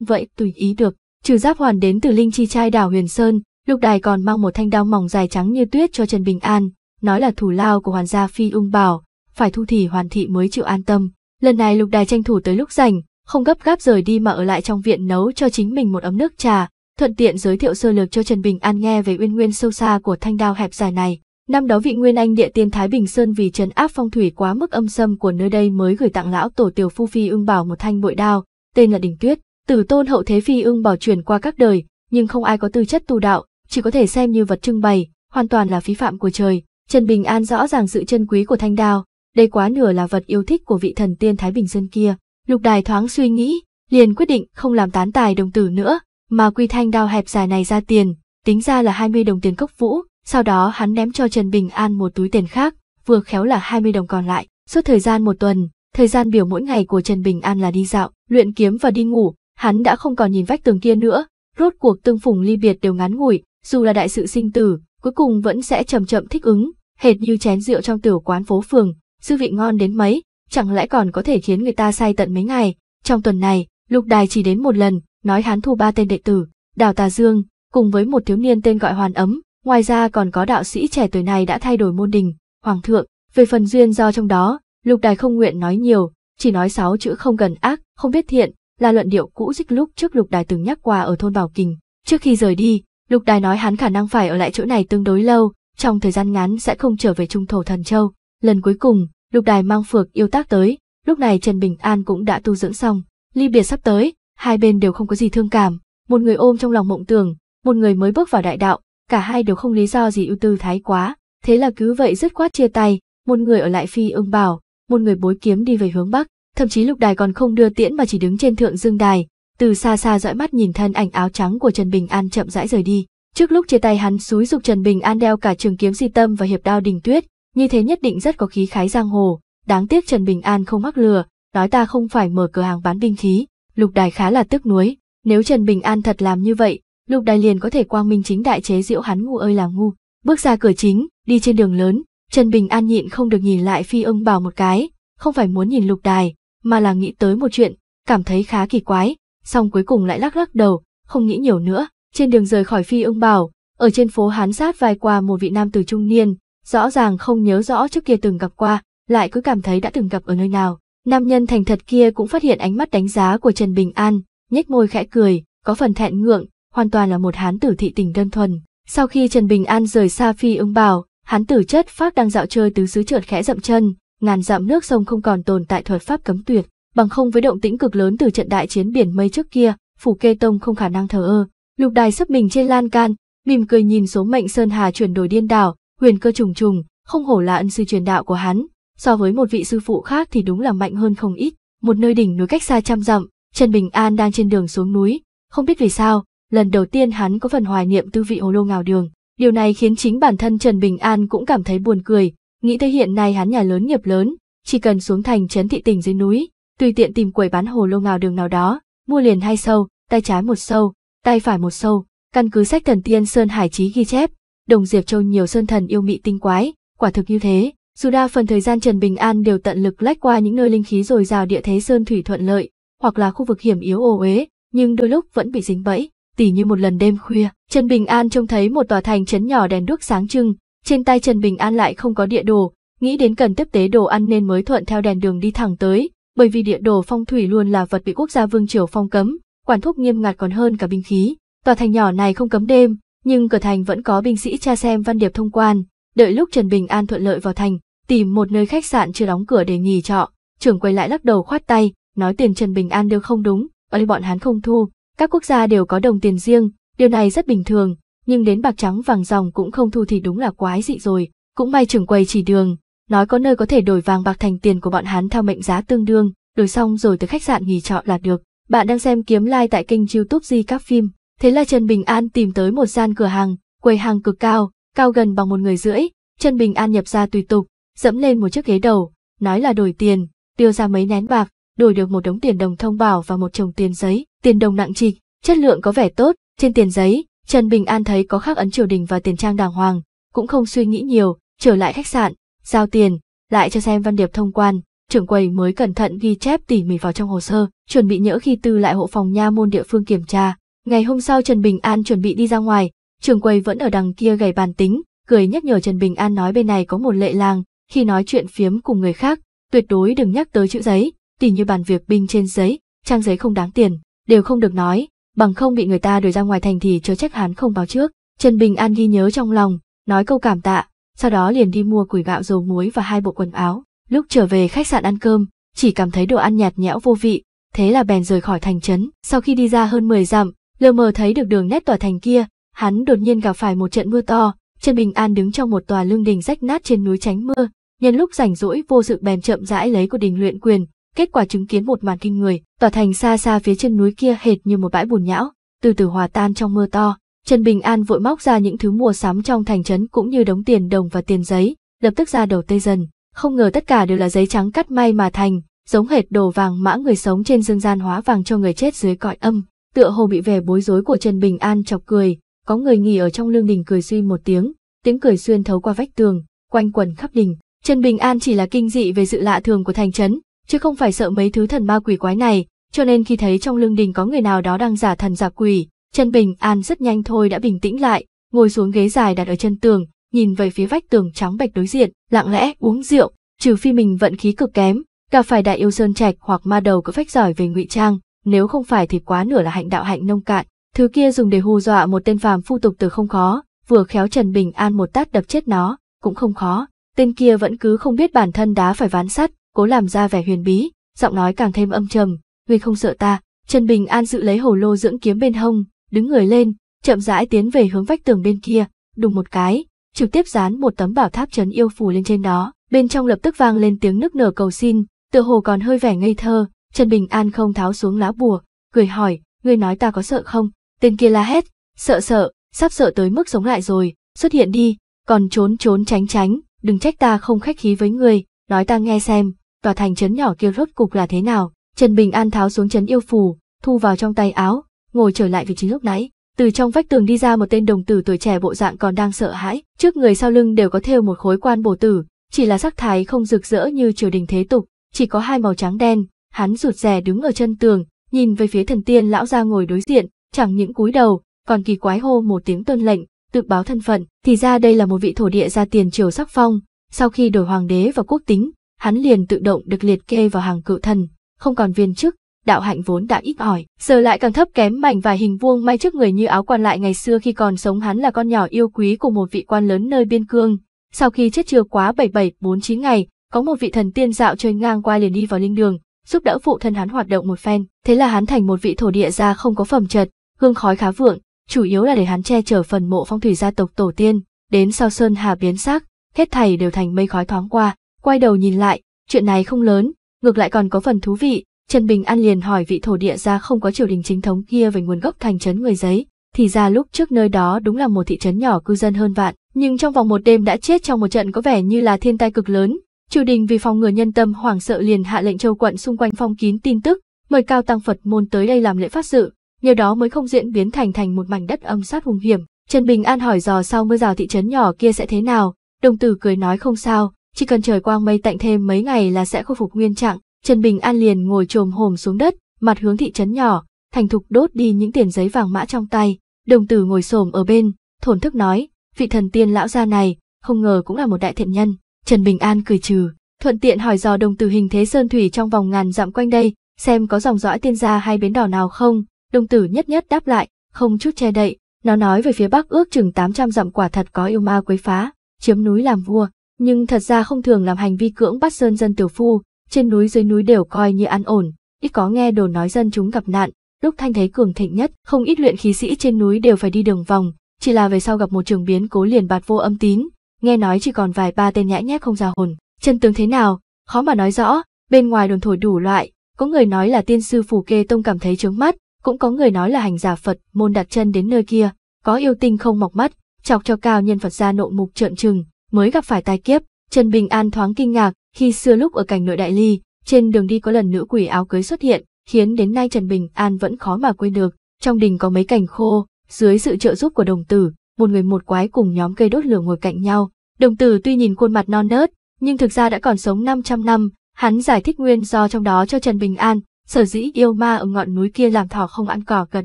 vậy tùy ý được. Trừ giáp hoàn đến từ linh chi trai đảo Huyền Sơn, lục đài còn mang một thanh đao mỏng dài trắng như tuyết cho Trần Bình An, nói là thủ lao của hoàn gia Phi Ung Bảo, phải thu thì hoàn thị mới chịu an tâm. Lần này Lục Đài tranh thủ tới lúc rảnh, không gấp gáp rời đi mà ở lại trong viện nấu cho chính mình một ấm nước trà, thuận tiện giới thiệu sơ lược cho Trần Bình An nghe về uyên nguyên sâu xa của thanh đao hẹp dài này. Năm đó vị nguyên anh địa tiên Thái Bình Sơn vì trấn áp phong thủy quá mức âm sâm của nơi đây mới gửi tặng lão tổ tiểu phu phi ưng bảo một thanh bội đao, tên là đỉnh tuyết. Từ tôn hậu thế phi ưng bảo truyền qua các đời, nhưng không ai có tư chất tu đạo, chỉ có thể xem như vật trưng bày, hoàn toàn là phí phạm của trời. Trần Bình An rõ ràng sự chân quý của thanh đao, đây quá nửa là vật yêu thích của vị thần tiên Thái Bình dân kia. Lục Đài thoáng suy nghĩ, liền quyết định không làm tán tài đồng tử nữa, mà quy thanh đao hẹp dài này ra tiền, tính ra là 20 đồng tiền cốc vũ, sau đó hắn ném cho Trần Bình An một túi tiền khác, vừa khéo là 20 đồng còn lại. Suốt thời gian một tuần, thời gian biểu mỗi ngày của Trần Bình An là đi dạo, luyện kiếm và đi ngủ, hắn đã không còn nhìn vách tường kia nữa, rốt cuộc tương phùng ly biệt đều ngắn ngủi, dù là đại sự sinh tử, cuối cùng vẫn sẽ chậm chậm thích ứng, hệt như chén rượu trong tiểu quán phố phường, dư vị ngon đến mấy, chẳng lẽ còn có thể khiến người ta say tận mấy ngày. Trong tuần này, Lục Đài chỉ đến một lần, nói hắn thu ba tên đệ tử, Đào Tà Dương, cùng với một thiếu niên tên gọi Hoàn Ấm, ngoài ra còn có đạo sĩ trẻ tuổi này đã thay đổi môn đình, Hoàng Thượng, về phần duyên do trong đó, Lục Đài không nguyện nói nhiều, chỉ nói sáu chữ không gần ác, không biết thiện, là luận điệu cũ dích lúc trước Lục Đài từng nhắc qua ở thôn Bảo Kình. Trước khi rời đi, Lục Đài nói hắn khả năng phải ở lại chỗ này tương đối lâu, trong thời gian ngắn sẽ không trở về trung thổ thần châu. Lần cuối cùng, lục đài mang phược yêu tác tới, lúc này Trần Bình An cũng đã tu dưỡng xong, ly biệt sắp tới, hai bên đều không có gì thương cảm, một người ôm trong lòng mộng tưởng, một người mới bước vào đại đạo, cả hai đều không lý do gì ưu tư thái quá, thế là cứ vậy dứt khoát chia tay, một người ở lại phi ưng bảo, một người bối kiếm đi về hướng bắc, thậm chí lục đài còn không đưa tiễn mà chỉ đứng trên thượng dương đài, từ xa xa dõi mắt nhìn thân ảnh áo trắng của Trần Bình An chậm rãi rời đi. Trước lúc chia tay hắn xúi dục Trần Bình An đeo cả trường kiếm di tâm và hiệp đao đình tuyết, như thế nhất định rất có khí khái giang hồ, đáng tiếc Trần Bình An không mắc lừa, nói ta không phải mở cửa hàng bán binh khí, Lục Đài khá là tức nuối, nếu Trần Bình An thật làm như vậy, Lục Đài liền có thể quang minh chính đại chế diễu hắn ngu ơi là ngu. Bước ra cửa chính, đi trên đường lớn, Trần Bình An nhịn không được nhìn lại Phi Ưng Bảo một cái, không phải muốn nhìn Lục Đài, mà là nghĩ tới một chuyện, cảm thấy khá kỳ quái, song cuối cùng lại lắc lắc đầu, không nghĩ nhiều nữa, trên đường rời khỏi Phi Ưng Bảo, ở trên phố Hán sát vai qua một vị nam tử trung niên, rõ ràng không nhớ rõ trước kia từng gặp qua, lại cứ cảm thấy đã từng gặp ở nơi nào. Nam nhân thành thật kia cũng phát hiện ánh mắt đánh giá của Trần Bình An, nhếch môi khẽ cười, có phần thẹn ngượng, hoàn toàn là một hán tử thị tình đơn thuần. Sau khi Trần Bình An rời xa phi ưng bào, hán tử chất phát đang dạo chơi tứ xứ trượt khẽ dậm chân, ngàn dặm nước sông không còn tồn tại thuật pháp cấm tuyệt, bằng không với động tĩnh cực lớn từ trận đại chiến biển mây trước kia, phủ kê tông không khả năng thờ ơ. Lục đài sấp mình trên lan can, mỉm cười nhìn số mệnh sơn hà chuyển đổi điên đảo, huyền cơ trùng trùng, không hổ là ân sư truyền đạo của hắn, so với một vị sư phụ khác thì đúng là mạnh hơn không ít. Một nơi đỉnh núi cách xa trăm dặm, Trần Bình An đang trên đường xuống núi, không biết vì sao, lần đầu tiên hắn có phần hoài niệm tư vị hồ lô ngào đường. Điều này khiến chính bản thân Trần Bình An cũng cảm thấy buồn cười, nghĩ tới hiện nay hắn nhà lớn nghiệp lớn, chỉ cần xuống thành trấn thị tỉnh dưới núi, tùy tiện tìm quầy bán hồ lô ngào đường nào đó, mua liền hai sâu, tay trái một sâu, tay phải một sâu, căn cứ sách Thần Tiên Sơn Hải Chí ghi chép, Đồng Diệp Châu nhiều sơn thần yêu mị tinh quái, quả thực như thế. Dù đa phần thời gian Trần Bình An đều tận lực lách qua những nơi linh khí dồi dào địa thế sơn thủy thuận lợi, hoặc là khu vực hiểm yếu ô uế nhưng đôi lúc vẫn bị dính bẫy. Tỉ như một lần đêm khuya, Trần Bình An trông thấy một tòa thành trấn nhỏ đèn đuốc sáng trưng, trên tay Trần Bình An lại không có địa đồ, nghĩ đến cần tiếp tế đồ ăn nên mới thuận theo đèn đường đi thẳng tới, bởi vì địa đồ phong thủy luôn là vật bị quốc gia vương triều phong cấm, quản thúc nghiêm ngặt còn hơn cả binh khí. Tòa thành nhỏ này không cấm đêm, nhưng cửa thành vẫn có binh sĩ tra xem văn điệp thông quan, đợi lúc Trần Bình An thuận lợi vào thành, tìm một nơi khách sạn chưa đóng cửa để nghỉ trọ, trưởng quay lại lắc đầu khoát tay, nói tiền Trần Bình An đều không đúng, bởi bọn hắn không thu, các quốc gia đều có đồng tiền riêng, điều này rất bình thường, nhưng đến bạc trắng vàng dòng cũng không thu thì đúng là quái dị rồi, cũng may trưởng quầy chỉ đường, nói có nơi có thể đổi vàng bạc thành tiền của bọn hắn theo mệnh giá tương đương, đổi xong rồi tới khách sạn nghỉ trọ là được. Bạn đang xem kiếm like tại kênh youtube Di Các Phim. Thế là Trần Bình An tìm tới một gian cửa hàng, quầy hàng cực cao, cao gần bằng một người rưỡi, Trần Bình An nhập ra tùy tục, dẫm lên một chiếc ghế đầu, nói là đổi tiền, đưa ra mấy nén bạc, đổi được một đống tiền đồng thông bảo và một chồng tiền giấy, tiền đồng nặng trịch, chất lượng có vẻ tốt, trên tiền giấy, Trần Bình An thấy có khắc ấn triều đình và tiền trang đàng hoàng, cũng không suy nghĩ nhiều, trở lại khách sạn, giao tiền, lại cho xem văn điệp thông quan, trưởng quầy mới cẩn thận ghi chép tỉ mỉ vào trong hồ sơ, chuẩn bị nhỡ khi tư lại hộ phòng nha môn địa phương kiểm tra, Ngày hôm sau Trần Bình An chuẩn bị đi ra ngoài, trường quầy vẫn ở đằng kia gầy bàn tính, cười nhắc nhở Trần Bình An nói bên này có một lệ làng, khi nói chuyện phiếm cùng người khác, tuyệt đối đừng nhắc tới chữ giấy, tỉ như bàn việc binh trên giấy, trang giấy không đáng tiền, đều không được nói, bằng không bị người ta đuổi ra ngoài thành thì chớ trách hắn không báo trước. Trần Bình An ghi nhớ trong lòng, nói câu cảm tạ, sau đó liền đi mua củi gạo dầu muối và hai bộ quần áo. Lúc trở về khách sạn ăn cơm, chỉ cảm thấy đồ ăn nhạt nhẽo vô vị, thế là bèn rời khỏi thành trấn. Sau khi đi ra hơn 10 dặm, lờ mờ thấy được đường nét tòa thành kia, hắn đột nhiên gặp phải một trận mưa to, Trần Bình An đứng trong một tòa lương đình rách nát trên núi tránh mưa, nhân lúc rảnh rỗi vô sự bèn chậm rãi lấy của đình luyện quyền, kết quả chứng kiến một màn kinh người, tòa thành xa xa phía trên núi kia hệt như một bãi bùn nhão, từ từ hòa tan trong mưa to. Trần Bình An vội móc ra những thứ mua sắm trong thành trấn cũng như đống tiền đồng và tiền giấy, lập tức ra đầu tây dần, không ngờ tất cả đều là giấy trắng cắt may mà thành, giống hệt đồ vàng mã người sống trên dương gian hóa vàng cho người chết dưới cõi âm tựa hồ bị vẻ bối rối của Trần Bình An chọc cười, có người nghỉ ở trong lương đình cười suy một tiếng, tiếng cười xuyên thấu qua vách tường, quanh quẩn khắp đình. Trần Bình An chỉ là kinh dị về sự lạ thường của thành trấn, chứ không phải sợ mấy thứ thần ma quỷ quái này, cho nên khi thấy trong lương đình có người nào đó đang giả thần giả quỷ, Trần Bình An rất nhanh thôi đã bình tĩnh lại, ngồi xuống ghế dài đặt ở chân tường, nhìn về phía vách tường trắng bạch đối diện, lặng lẽ uống rượu, trừ phi mình vận khí cực kém, gặp phải đại yêu sơn trạch hoặc ma đầu có phách giỏi về ngụy trang, nếu không phải thì quá nửa là hạnh đạo hạnh nông cạn, thứ kia dùng để hù dọa một tên phàm phu tục từ không khó, vừa khéo Trần Bình An một tát đập chết nó, cũng không khó, tên kia vẫn cứ không biết bản thân đá phải ván sắt, cố làm ra vẻ huyền bí, giọng nói càng thêm âm trầm, ngươi không sợ ta, Trần Bình An giữ lấy hồ lô dưỡng kiếm bên hông, đứng người lên, chậm rãi tiến về hướng vách tường bên kia, đùng một cái, trực tiếp dán một tấm bảo tháp trấn yêu phù lên trên đó, bên trong lập tức vang lên tiếng nức nở cầu xin, tựa hồ còn hơi vẻ ngây thơ, Trần Bình An không tháo xuống lá bùa, cười hỏi, ngươi nói ta có sợ không? Tên kia la hét, sợ sợ, sắp sợ tới mức sống lại rồi, xuất hiện đi, còn trốn trốn tránh tránh, đừng trách ta không khách khí với ngươi, nói ta nghe xem, tòa thành trấn nhỏ kia rốt cục là thế nào. Trần Bình An tháo xuống trấn yêu phù, thu vào trong tay áo, ngồi trở lại vị trí lúc nãy. Từ trong vách tường đi ra một tên đồng tử tuổi trẻ bộ dạng còn đang sợ hãi, trước người sau lưng đều có thêu một khối quan bổ tử, chỉ là sắc thái không rực rỡ như triều đình thế tục, chỉ có hai màu trắng đen, hắn rụt rè đứng ở chân tường, nhìn về phía thần tiên lão gia ngồi đối diện, chẳng những cúi đầu, còn kỳ quái hô một tiếng tuân lệnh, tự báo thân phận, thì ra đây là một vị thổ địa gia tiền triều sắc phong, sau khi đổi hoàng đế và quốc tính, hắn liền tự động được liệt kê vào hàng cự thần, không còn viên chức, đạo hạnh vốn đã ít ỏi, giờ lại càng thấp kém mảnh vài hình vuông may trước người như áo quan lại ngày xưa khi còn sống hắn là con nhỏ yêu quý của một vị quan lớn nơi biên cương. Sau khi chết chưa quá 7749 ngày, có một vị thần tiên dạo chơi ngang qua liền đi vào linh đường, giúp đỡ phụ thân hắn hoạt động một phen. Thế là hắn thành một vị thổ địa gia không có phẩm chật, hương khói khá vượng, chủ yếu là để hắn che chở phần mộ phong thủy gia tộc tổ tiên, đến sau sơn hà biến sắc, hết thảy đều thành mây khói thoáng qua, quay đầu nhìn lại, chuyện này không lớn, ngược lại còn có phần thú vị, Trần Bình An liền hỏi vị thổ địa gia không có triều đình chính thống kia về nguồn gốc thành trấn người giấy, thì ra lúc trước nơi đó đúng là một thị trấn nhỏ cư dân hơn vạn, nhưng trong vòng một đêm đã chết trong một trận có vẻ như là thiên tai cực lớn, Triều đình vì phòng ngừa nhân tâm hoảng sợ liền hạ lệnh châu quận xung quanh phong kín tin tức, mời cao tăng Phật môn tới đây làm lễ phát sự, nhờ đó mới không diễn biến thành thành một mảnh đất âm sát hung hiểm. Trần Bình An hỏi dò sau mưa rào thị trấn nhỏ kia sẽ thế nào, đồng tử cười nói không sao, chỉ cần trời quang mây tạnh thêm mấy ngày là sẽ khôi phục nguyên trạng. Trần Bình An liền ngồi trồm hồm xuống đất, mặt hướng thị trấn nhỏ, thành thục đốt đi những tiền giấy vàng mã trong tay, đồng tử ngồi xổm ở bên, thổn thức nói, vị thần tiên lão gia này, không ngờ cũng là một đại thiện nhân. Trần Bình An cười trừ, thuận tiện hỏi dò đồng tử hình thế sơn thủy trong vòng ngàn dặm quanh đây, xem có dòng dõi tiên gia hay bến đỏ nào không, đồng tử nhất nhất đáp lại, không chút che đậy, nó nói về phía bắc ước chừng 800 dặm quả thật có yêu ma quấy phá, chiếm núi làm vua, nhưng thật ra không thường làm hành vi cưỡng bắt sơn dân tiểu phu, trên núi dưới núi đều coi như an ổn, ít có nghe đồ nói dân chúng gặp nạn, lúc thanh thế cường thịnh nhất, không ít luyện khí sĩ trên núi đều phải đi đường vòng, chỉ là về sau gặp một trường biến cố liền bạt vô âm tín, nghe nói chỉ còn vài ba tên nhã nhép không ra hồn. Chân tướng thế nào, khó mà nói rõ, bên ngoài đồn thổi đủ loại, có người nói là tiên sư phù kê tông cảm thấy trướng mắt, cũng có người nói là hành giả Phật môn đặt chân đến nơi kia, có yêu tinh không mọc mắt, chọc cho cao nhân Phật ra nộ mục trợn trừng, mới gặp phải tai kiếp. Trần Bình An thoáng kinh ngạc, khi xưa lúc ở cảnh nội đại ly, trên đường đi có lần nữ quỷ áo cưới xuất hiện, khiến đến nay Trần Bình An vẫn khó mà quên được. Trong đình có mấy cảnh khô, dưới sự trợ giúp của đồng tử, một người một quái cùng nhóm cây đốt lửa ngồi cạnh nhau. Đồng tử tuy nhìn khuôn mặt non nớt, nhưng thực ra đã còn sống 500 năm, hắn giải thích nguyên do trong đó cho Trần Bình An, sở dĩ yêu ma ở ngọn núi kia làm thỏ không ăn cỏ gần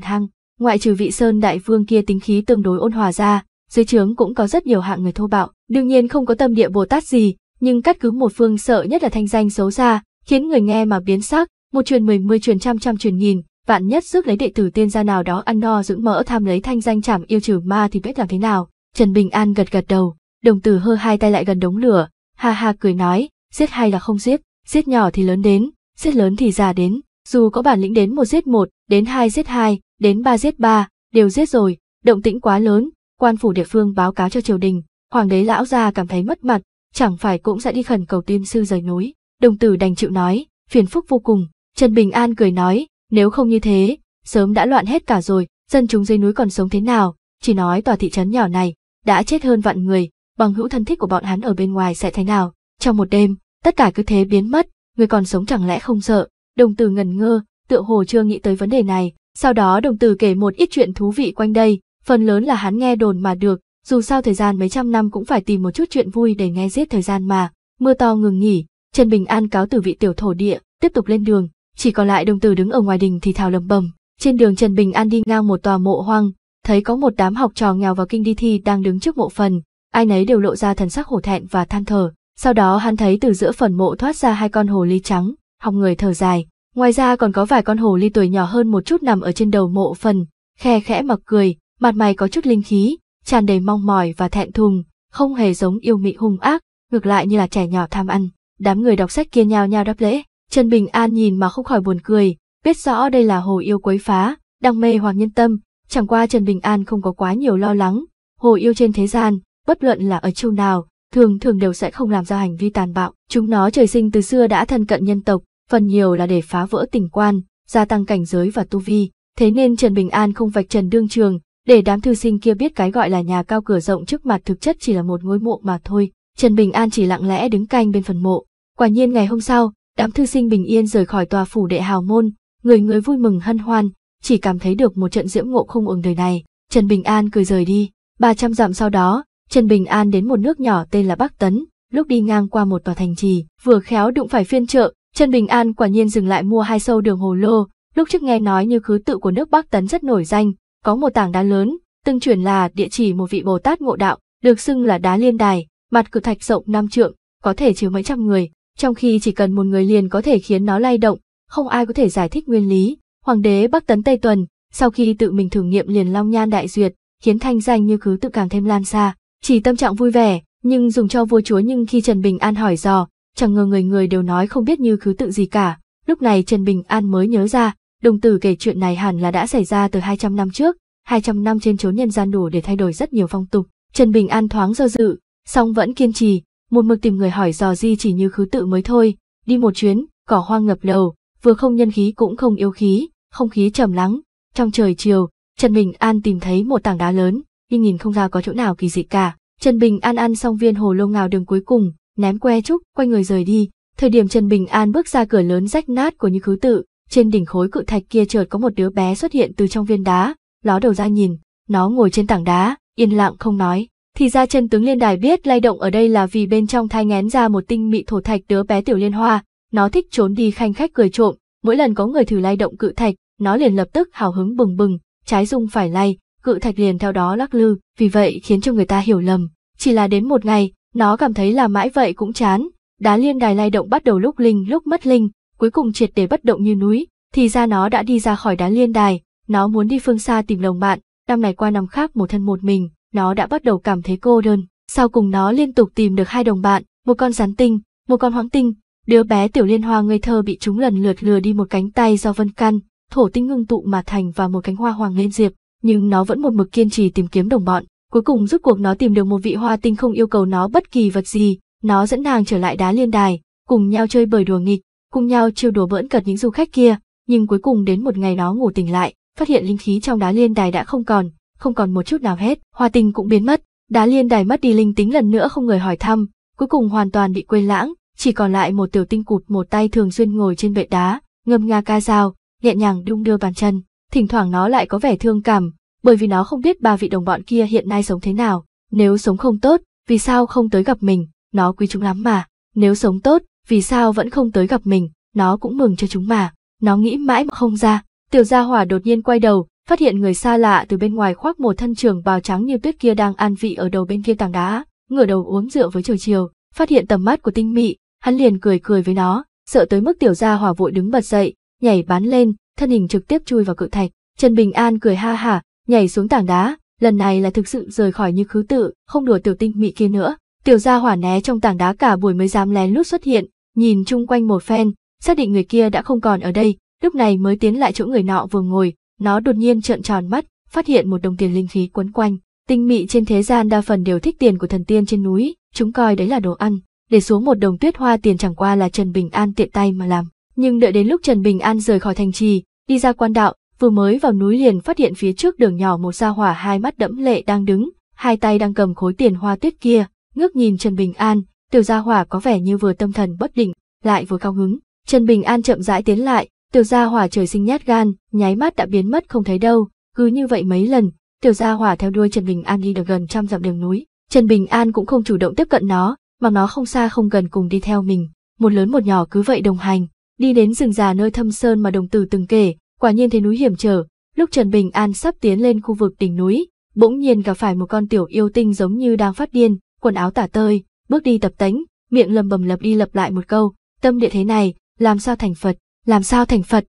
hăng, ngoại trừ vị sơn đại vương kia tính khí tương đối ôn hòa ra, dưới trướng cũng có rất nhiều hạng người thô bạo, đương nhiên không có tâm địa Bồ Tát gì, nhưng cắt cứ một phương sợ nhất là thanh danh xấu xa, khiến người nghe mà biến sắc, một truyền mười, mười truyền trăm trăm truyền nghìn, vạn nhất sức lấy đệ tử tiên gia nào đó ăn no dưỡng mỡ tham lấy thanh danh chảm yêu trừ ma thì biết làm thế nào. Trần Bình An gật gật đầu, đồng tử hơ hai tay lại gần đống lửa, ha ha cười nói, giết hay là không giết, giết nhỏ thì lớn đến, giết lớn thì già đến, dù có bản lĩnh đến một giết một, đến hai giết hai, đến ba giết ba, đều giết rồi, động tĩnh quá lớn, quan phủ địa phương báo cáo cho triều đình, hoàng đế lão gia cảm thấy mất mặt, chẳng phải cũng sẽ đi khẩn cầu tiên sư rời núi, đồng tử đành chịu nói, phiền phức vô cùng, Trần Bình An cười nói, nếu không như thế, sớm đã loạn hết cả rồi, dân chúng dưới núi còn sống thế nào, chỉ nói tòa thị trấn nhỏ này, đã chết hơn vạn người, bằng hữu thân thích của bọn hắn ở bên ngoài sẽ thế nào. Trong một đêm, tất cả cứ thế biến mất, người còn sống chẳng lẽ không sợ. Đồng tử ngần ngơ, tựa hồ chưa nghĩ tới vấn đề này. Sau đó đồng tử kể một ít chuyện thú vị quanh đây, phần lớn là hắn nghe đồn mà được, dù sao thời gian mấy trăm năm cũng phải tìm một chút chuyện vui để nghe giết thời gian mà. Mưa to ngừng nghỉ, Trần Bình An cáo từ vị tiểu thổ địa, tiếp tục lên đường, chỉ còn lại đồng tử đứng ở ngoài đình thì thào lầm bầm. Trên đường Trần Bình An đi ngang một tòa mộ hoang, thấy có một đám học trò nghèo vào kinh đi thi đang đứng trước mộ phần, ai nấy đều lộ ra thần sắc hổ thẹn và than thở. Sau đó hắn thấy từ giữa phần mộ thoát ra hai con hồ ly trắng, học người thở dài. Ngoài ra còn có vài con hồ ly tuổi nhỏ hơn một chút nằm ở trên đầu mộ phần, khe khẽ mặc cười, mặt mày có chút linh khí, tràn đầy mong mỏi và thẹn thùng, không hề giống yêu mị hung ác, ngược lại như là trẻ nhỏ tham ăn. Đám người đọc sách kia nhao nhao đáp lễ. Trần Bình An nhìn mà không khỏi buồn cười, biết rõ đây là hồ yêu quấy phá, đang mê hoặc nhân tâm, chẳng qua Trần Bình An không có quá nhiều lo lắng, hồ yêu trên thế gian, bất luận là ở châu nào, thường thường đều sẽ không làm ra hành vi tàn bạo, chúng nó trời sinh từ xưa đã thân cận nhân tộc, phần nhiều là để phá vỡ tình quan, gia tăng cảnh giới và tu vi, thế nên Trần Bình An không vạch trần đương trường, để đám thư sinh kia biết cái gọi là nhà cao cửa rộng trước mặt thực chất chỉ là một ngôi mộ mà thôi. Trần Bình An chỉ lặng lẽ đứng canh bên phần mộ. Quả nhiên ngày hôm sau, Đám thư sinh bình yên rời khỏi tòa phủ đệ hào môn, người người vui mừng hân hoan, chỉ cảm thấy được một trận diễm ngộ không ứng đời này. Trần Bình An cười rời đi, ba trăm dặm sau đó, Trần Bình An đến một nước nhỏ tên là Bắc Tấn, lúc đi ngang qua một tòa thành trì, vừa khéo đụng phải phiên chợ, Trần Bình An quả nhiên dừng lại mua hai sâu đường hồ lô, lúc trước nghe nói như khứ tự của nước Bắc Tấn rất nổi danh, có một tảng đá lớn, từng truyền là địa chỉ một vị Bồ Tát ngộ đạo, được xưng là đá liên đài, mặt cửa thạch rộng năm trượng, có thể chứa mấy trăm người, trong khi chỉ cần một người liền có thể khiến nó lay động, không ai có thể giải thích nguyên lý. Hoàng đế Bắc tấn Tây tuần, sau khi tự mình thử nghiệm liền long nhan đại duyệt, khiến thanh danh như cứ tự càng thêm lan xa. Chỉ tâm trạng vui vẻ, nhưng dùng cho vua chúa nhưng khi Trần Bình An hỏi dò, chẳng ngờ người người đều nói không biết như cứ tự gì cả. Lúc này Trần Bình An mới nhớ ra, đồng tử kể chuyện này hẳn là đã xảy ra từ 200 năm trước, 200 năm trên chốn nhân gian đủ để thay đổi rất nhiều phong tục. Trần Bình An thoáng do dự, song vẫn kiên trì, một mực tìm người hỏi dò di chỉ như khứ tự mới thôi, đi một chuyến, cỏ hoang ngập lầu vừa không nhân khí cũng không yêu khí, không khí trầm lắng. Trong trời chiều, Trần Bình An tìm thấy một tảng đá lớn, nhưng nhìn không ra có chỗ nào kỳ dị cả. Trần Bình An ăn xong viên hồ lô ngào đường cuối cùng, ném que trúc, quay người rời đi. Thời điểm Trần Bình An bước ra cửa lớn rách nát của những khứ tự, trên đỉnh khối cự thạch kia chợt có một đứa bé xuất hiện từ trong viên đá, ló đầu ra nhìn, nó ngồi trên tảng đá, yên lặng không nói thì ra chân tướng liên đài biết lay động ở đây là vì bên trong thai ngén ra một tinh mị thổ thạch đứa bé tiểu liên hoa, nó thích trốn đi khanh khách cười trộm, mỗi lần có người thử lay động cự thạch, nó liền lập tức hào hứng bừng bừng, trái dung phải lay, cự thạch liền theo đó lắc lư, vì vậy khiến cho người ta hiểu lầm. Chỉ là đến một ngày, nó cảm thấy là mãi vậy cũng chán, đá liên đài lay động bắt đầu lúc linh lúc mất linh, cuối cùng triệt để bất động như núi, thì ra nó đã đi ra khỏi đá liên đài, nó muốn đi phương xa tìm lồng bạn, năm này qua năm khác một thân một mình, nó đã bắt đầu cảm thấy cô đơn. Sau cùng nó liên tục tìm được hai đồng bạn, một con rắn tinh, một con hoãng tinh. Đứa bé Tiểu Liên Hoa ngây thơ bị chúng lần lượt lừa đi một cánh tay do vân căn, thổ tinh ngưng tụ mà thành và một cánh hoa hoàng liên diệp, nhưng nó vẫn một mực kiên trì tìm kiếm đồng bọn. Cuối cùng rút cuộc nó tìm được một vị hoa tinh không yêu cầu nó bất kỳ vật gì, nó dẫn nàng trở lại đá liên đài, cùng nhau chơi bời đùa nghịch, cùng nhau trêu đùa bỡn cợt những du khách kia, nhưng cuối cùng đến một ngày nó ngủ tỉnh lại, phát hiện linh khí trong đá liên đài đã không còn, không còn một chút nào hết, hoa tình cũng biến mất, đá liên đài mất đi linh tính lần nữa không người hỏi thăm, cuối cùng hoàn toàn bị quên lãng, chỉ còn lại một tiểu tinh cụt một tay thường xuyên ngồi trên vệ đá, ngâm nga ca dao, nhẹ nhàng đung đưa bàn chân, thỉnh thoảng nó lại có vẻ thương cảm, bởi vì nó không biết ba vị đồng bọn kia hiện nay sống thế nào, nếu sống không tốt, vì sao không tới gặp mình, nó quý chúng lắm mà, nếu sống tốt, vì sao vẫn không tới gặp mình, nó cũng mừng cho chúng mà, nó nghĩ mãi mà không ra, tiểu gia hỏa đột nhiên quay đầu, phát hiện người xa lạ từ bên ngoài khoác một thân trường bào trắng như tuyết kia đang an vị ở đầu bên kia tảng đá, ngửa đầu uống rượu với trời chiều, phát hiện tầm mắt của tinh mị, hắn liền cười cười với nó, sợ tới mức tiểu gia hỏa vội đứng bật dậy, nhảy bắn lên, thân hình trực tiếp chui vào cự thạch, Trần Bình An cười ha hả, nhảy xuống tảng đá, lần này là thực sự rời khỏi như khứ tự, không đùa tiểu tinh mị kia nữa. Tiểu gia hỏa né trong tảng đá cả buổi mới dám lén lút xuất hiện, nhìn chung quanh một phen, xác định người kia đã không còn ở đây, lúc này mới tiến lại chỗ người nọ vừa ngồi, nó đột nhiên trợn tròn mắt, phát hiện một đồng tiền linh khí quấn quanh. Tinh mị trên thế gian đa phần đều thích tiền của thần tiên trên núi, chúng coi đấy là đồ ăn. Để xuống một đồng tuyết hoa tiền chẳng qua là Trần Bình An tiện tay mà làm. Nhưng đợi đến lúc Trần Bình An rời khỏi thành trì, đi ra quan đạo, vừa mới vào núi liền phát hiện phía trước đường nhỏ một gia hỏa hai mắt đẫm lệ đang đứng, hai tay đang cầm khối tiền hoa tuyết kia, ngước nhìn Trần Bình An, tiểu gia hỏa có vẻ như vừa tâm thần bất định, lại vừa cao hứng. Trần Bình An chậm rãi tiến lại, Tiểu gia hỏa trời sinh nhát gan, nháy mắt đã biến mất không thấy đâu, cứ như vậy mấy lần, tiểu gia hỏa theo đuôi Trần Bình An đi được gần trăm dặm đường núi. Trần Bình An cũng không chủ động tiếp cận nó, mà nó không xa không gần cùng đi theo mình, một lớn một nhỏ cứ vậy đồng hành, đi đến rừng già nơi thâm sơn mà đồng tử từng kể, quả nhiên thấy núi hiểm trở, lúc Trần Bình An sắp tiến lên khu vực đỉnh núi, bỗng nhiên gặp phải một con tiểu yêu tinh giống như đang phát điên, quần áo tả tơi, bước đi tập tánh, miệng lầm bầm lặp đi lặp lại một câu, tâm địa thế này, làm sao thành Phật làm sao thành Phật.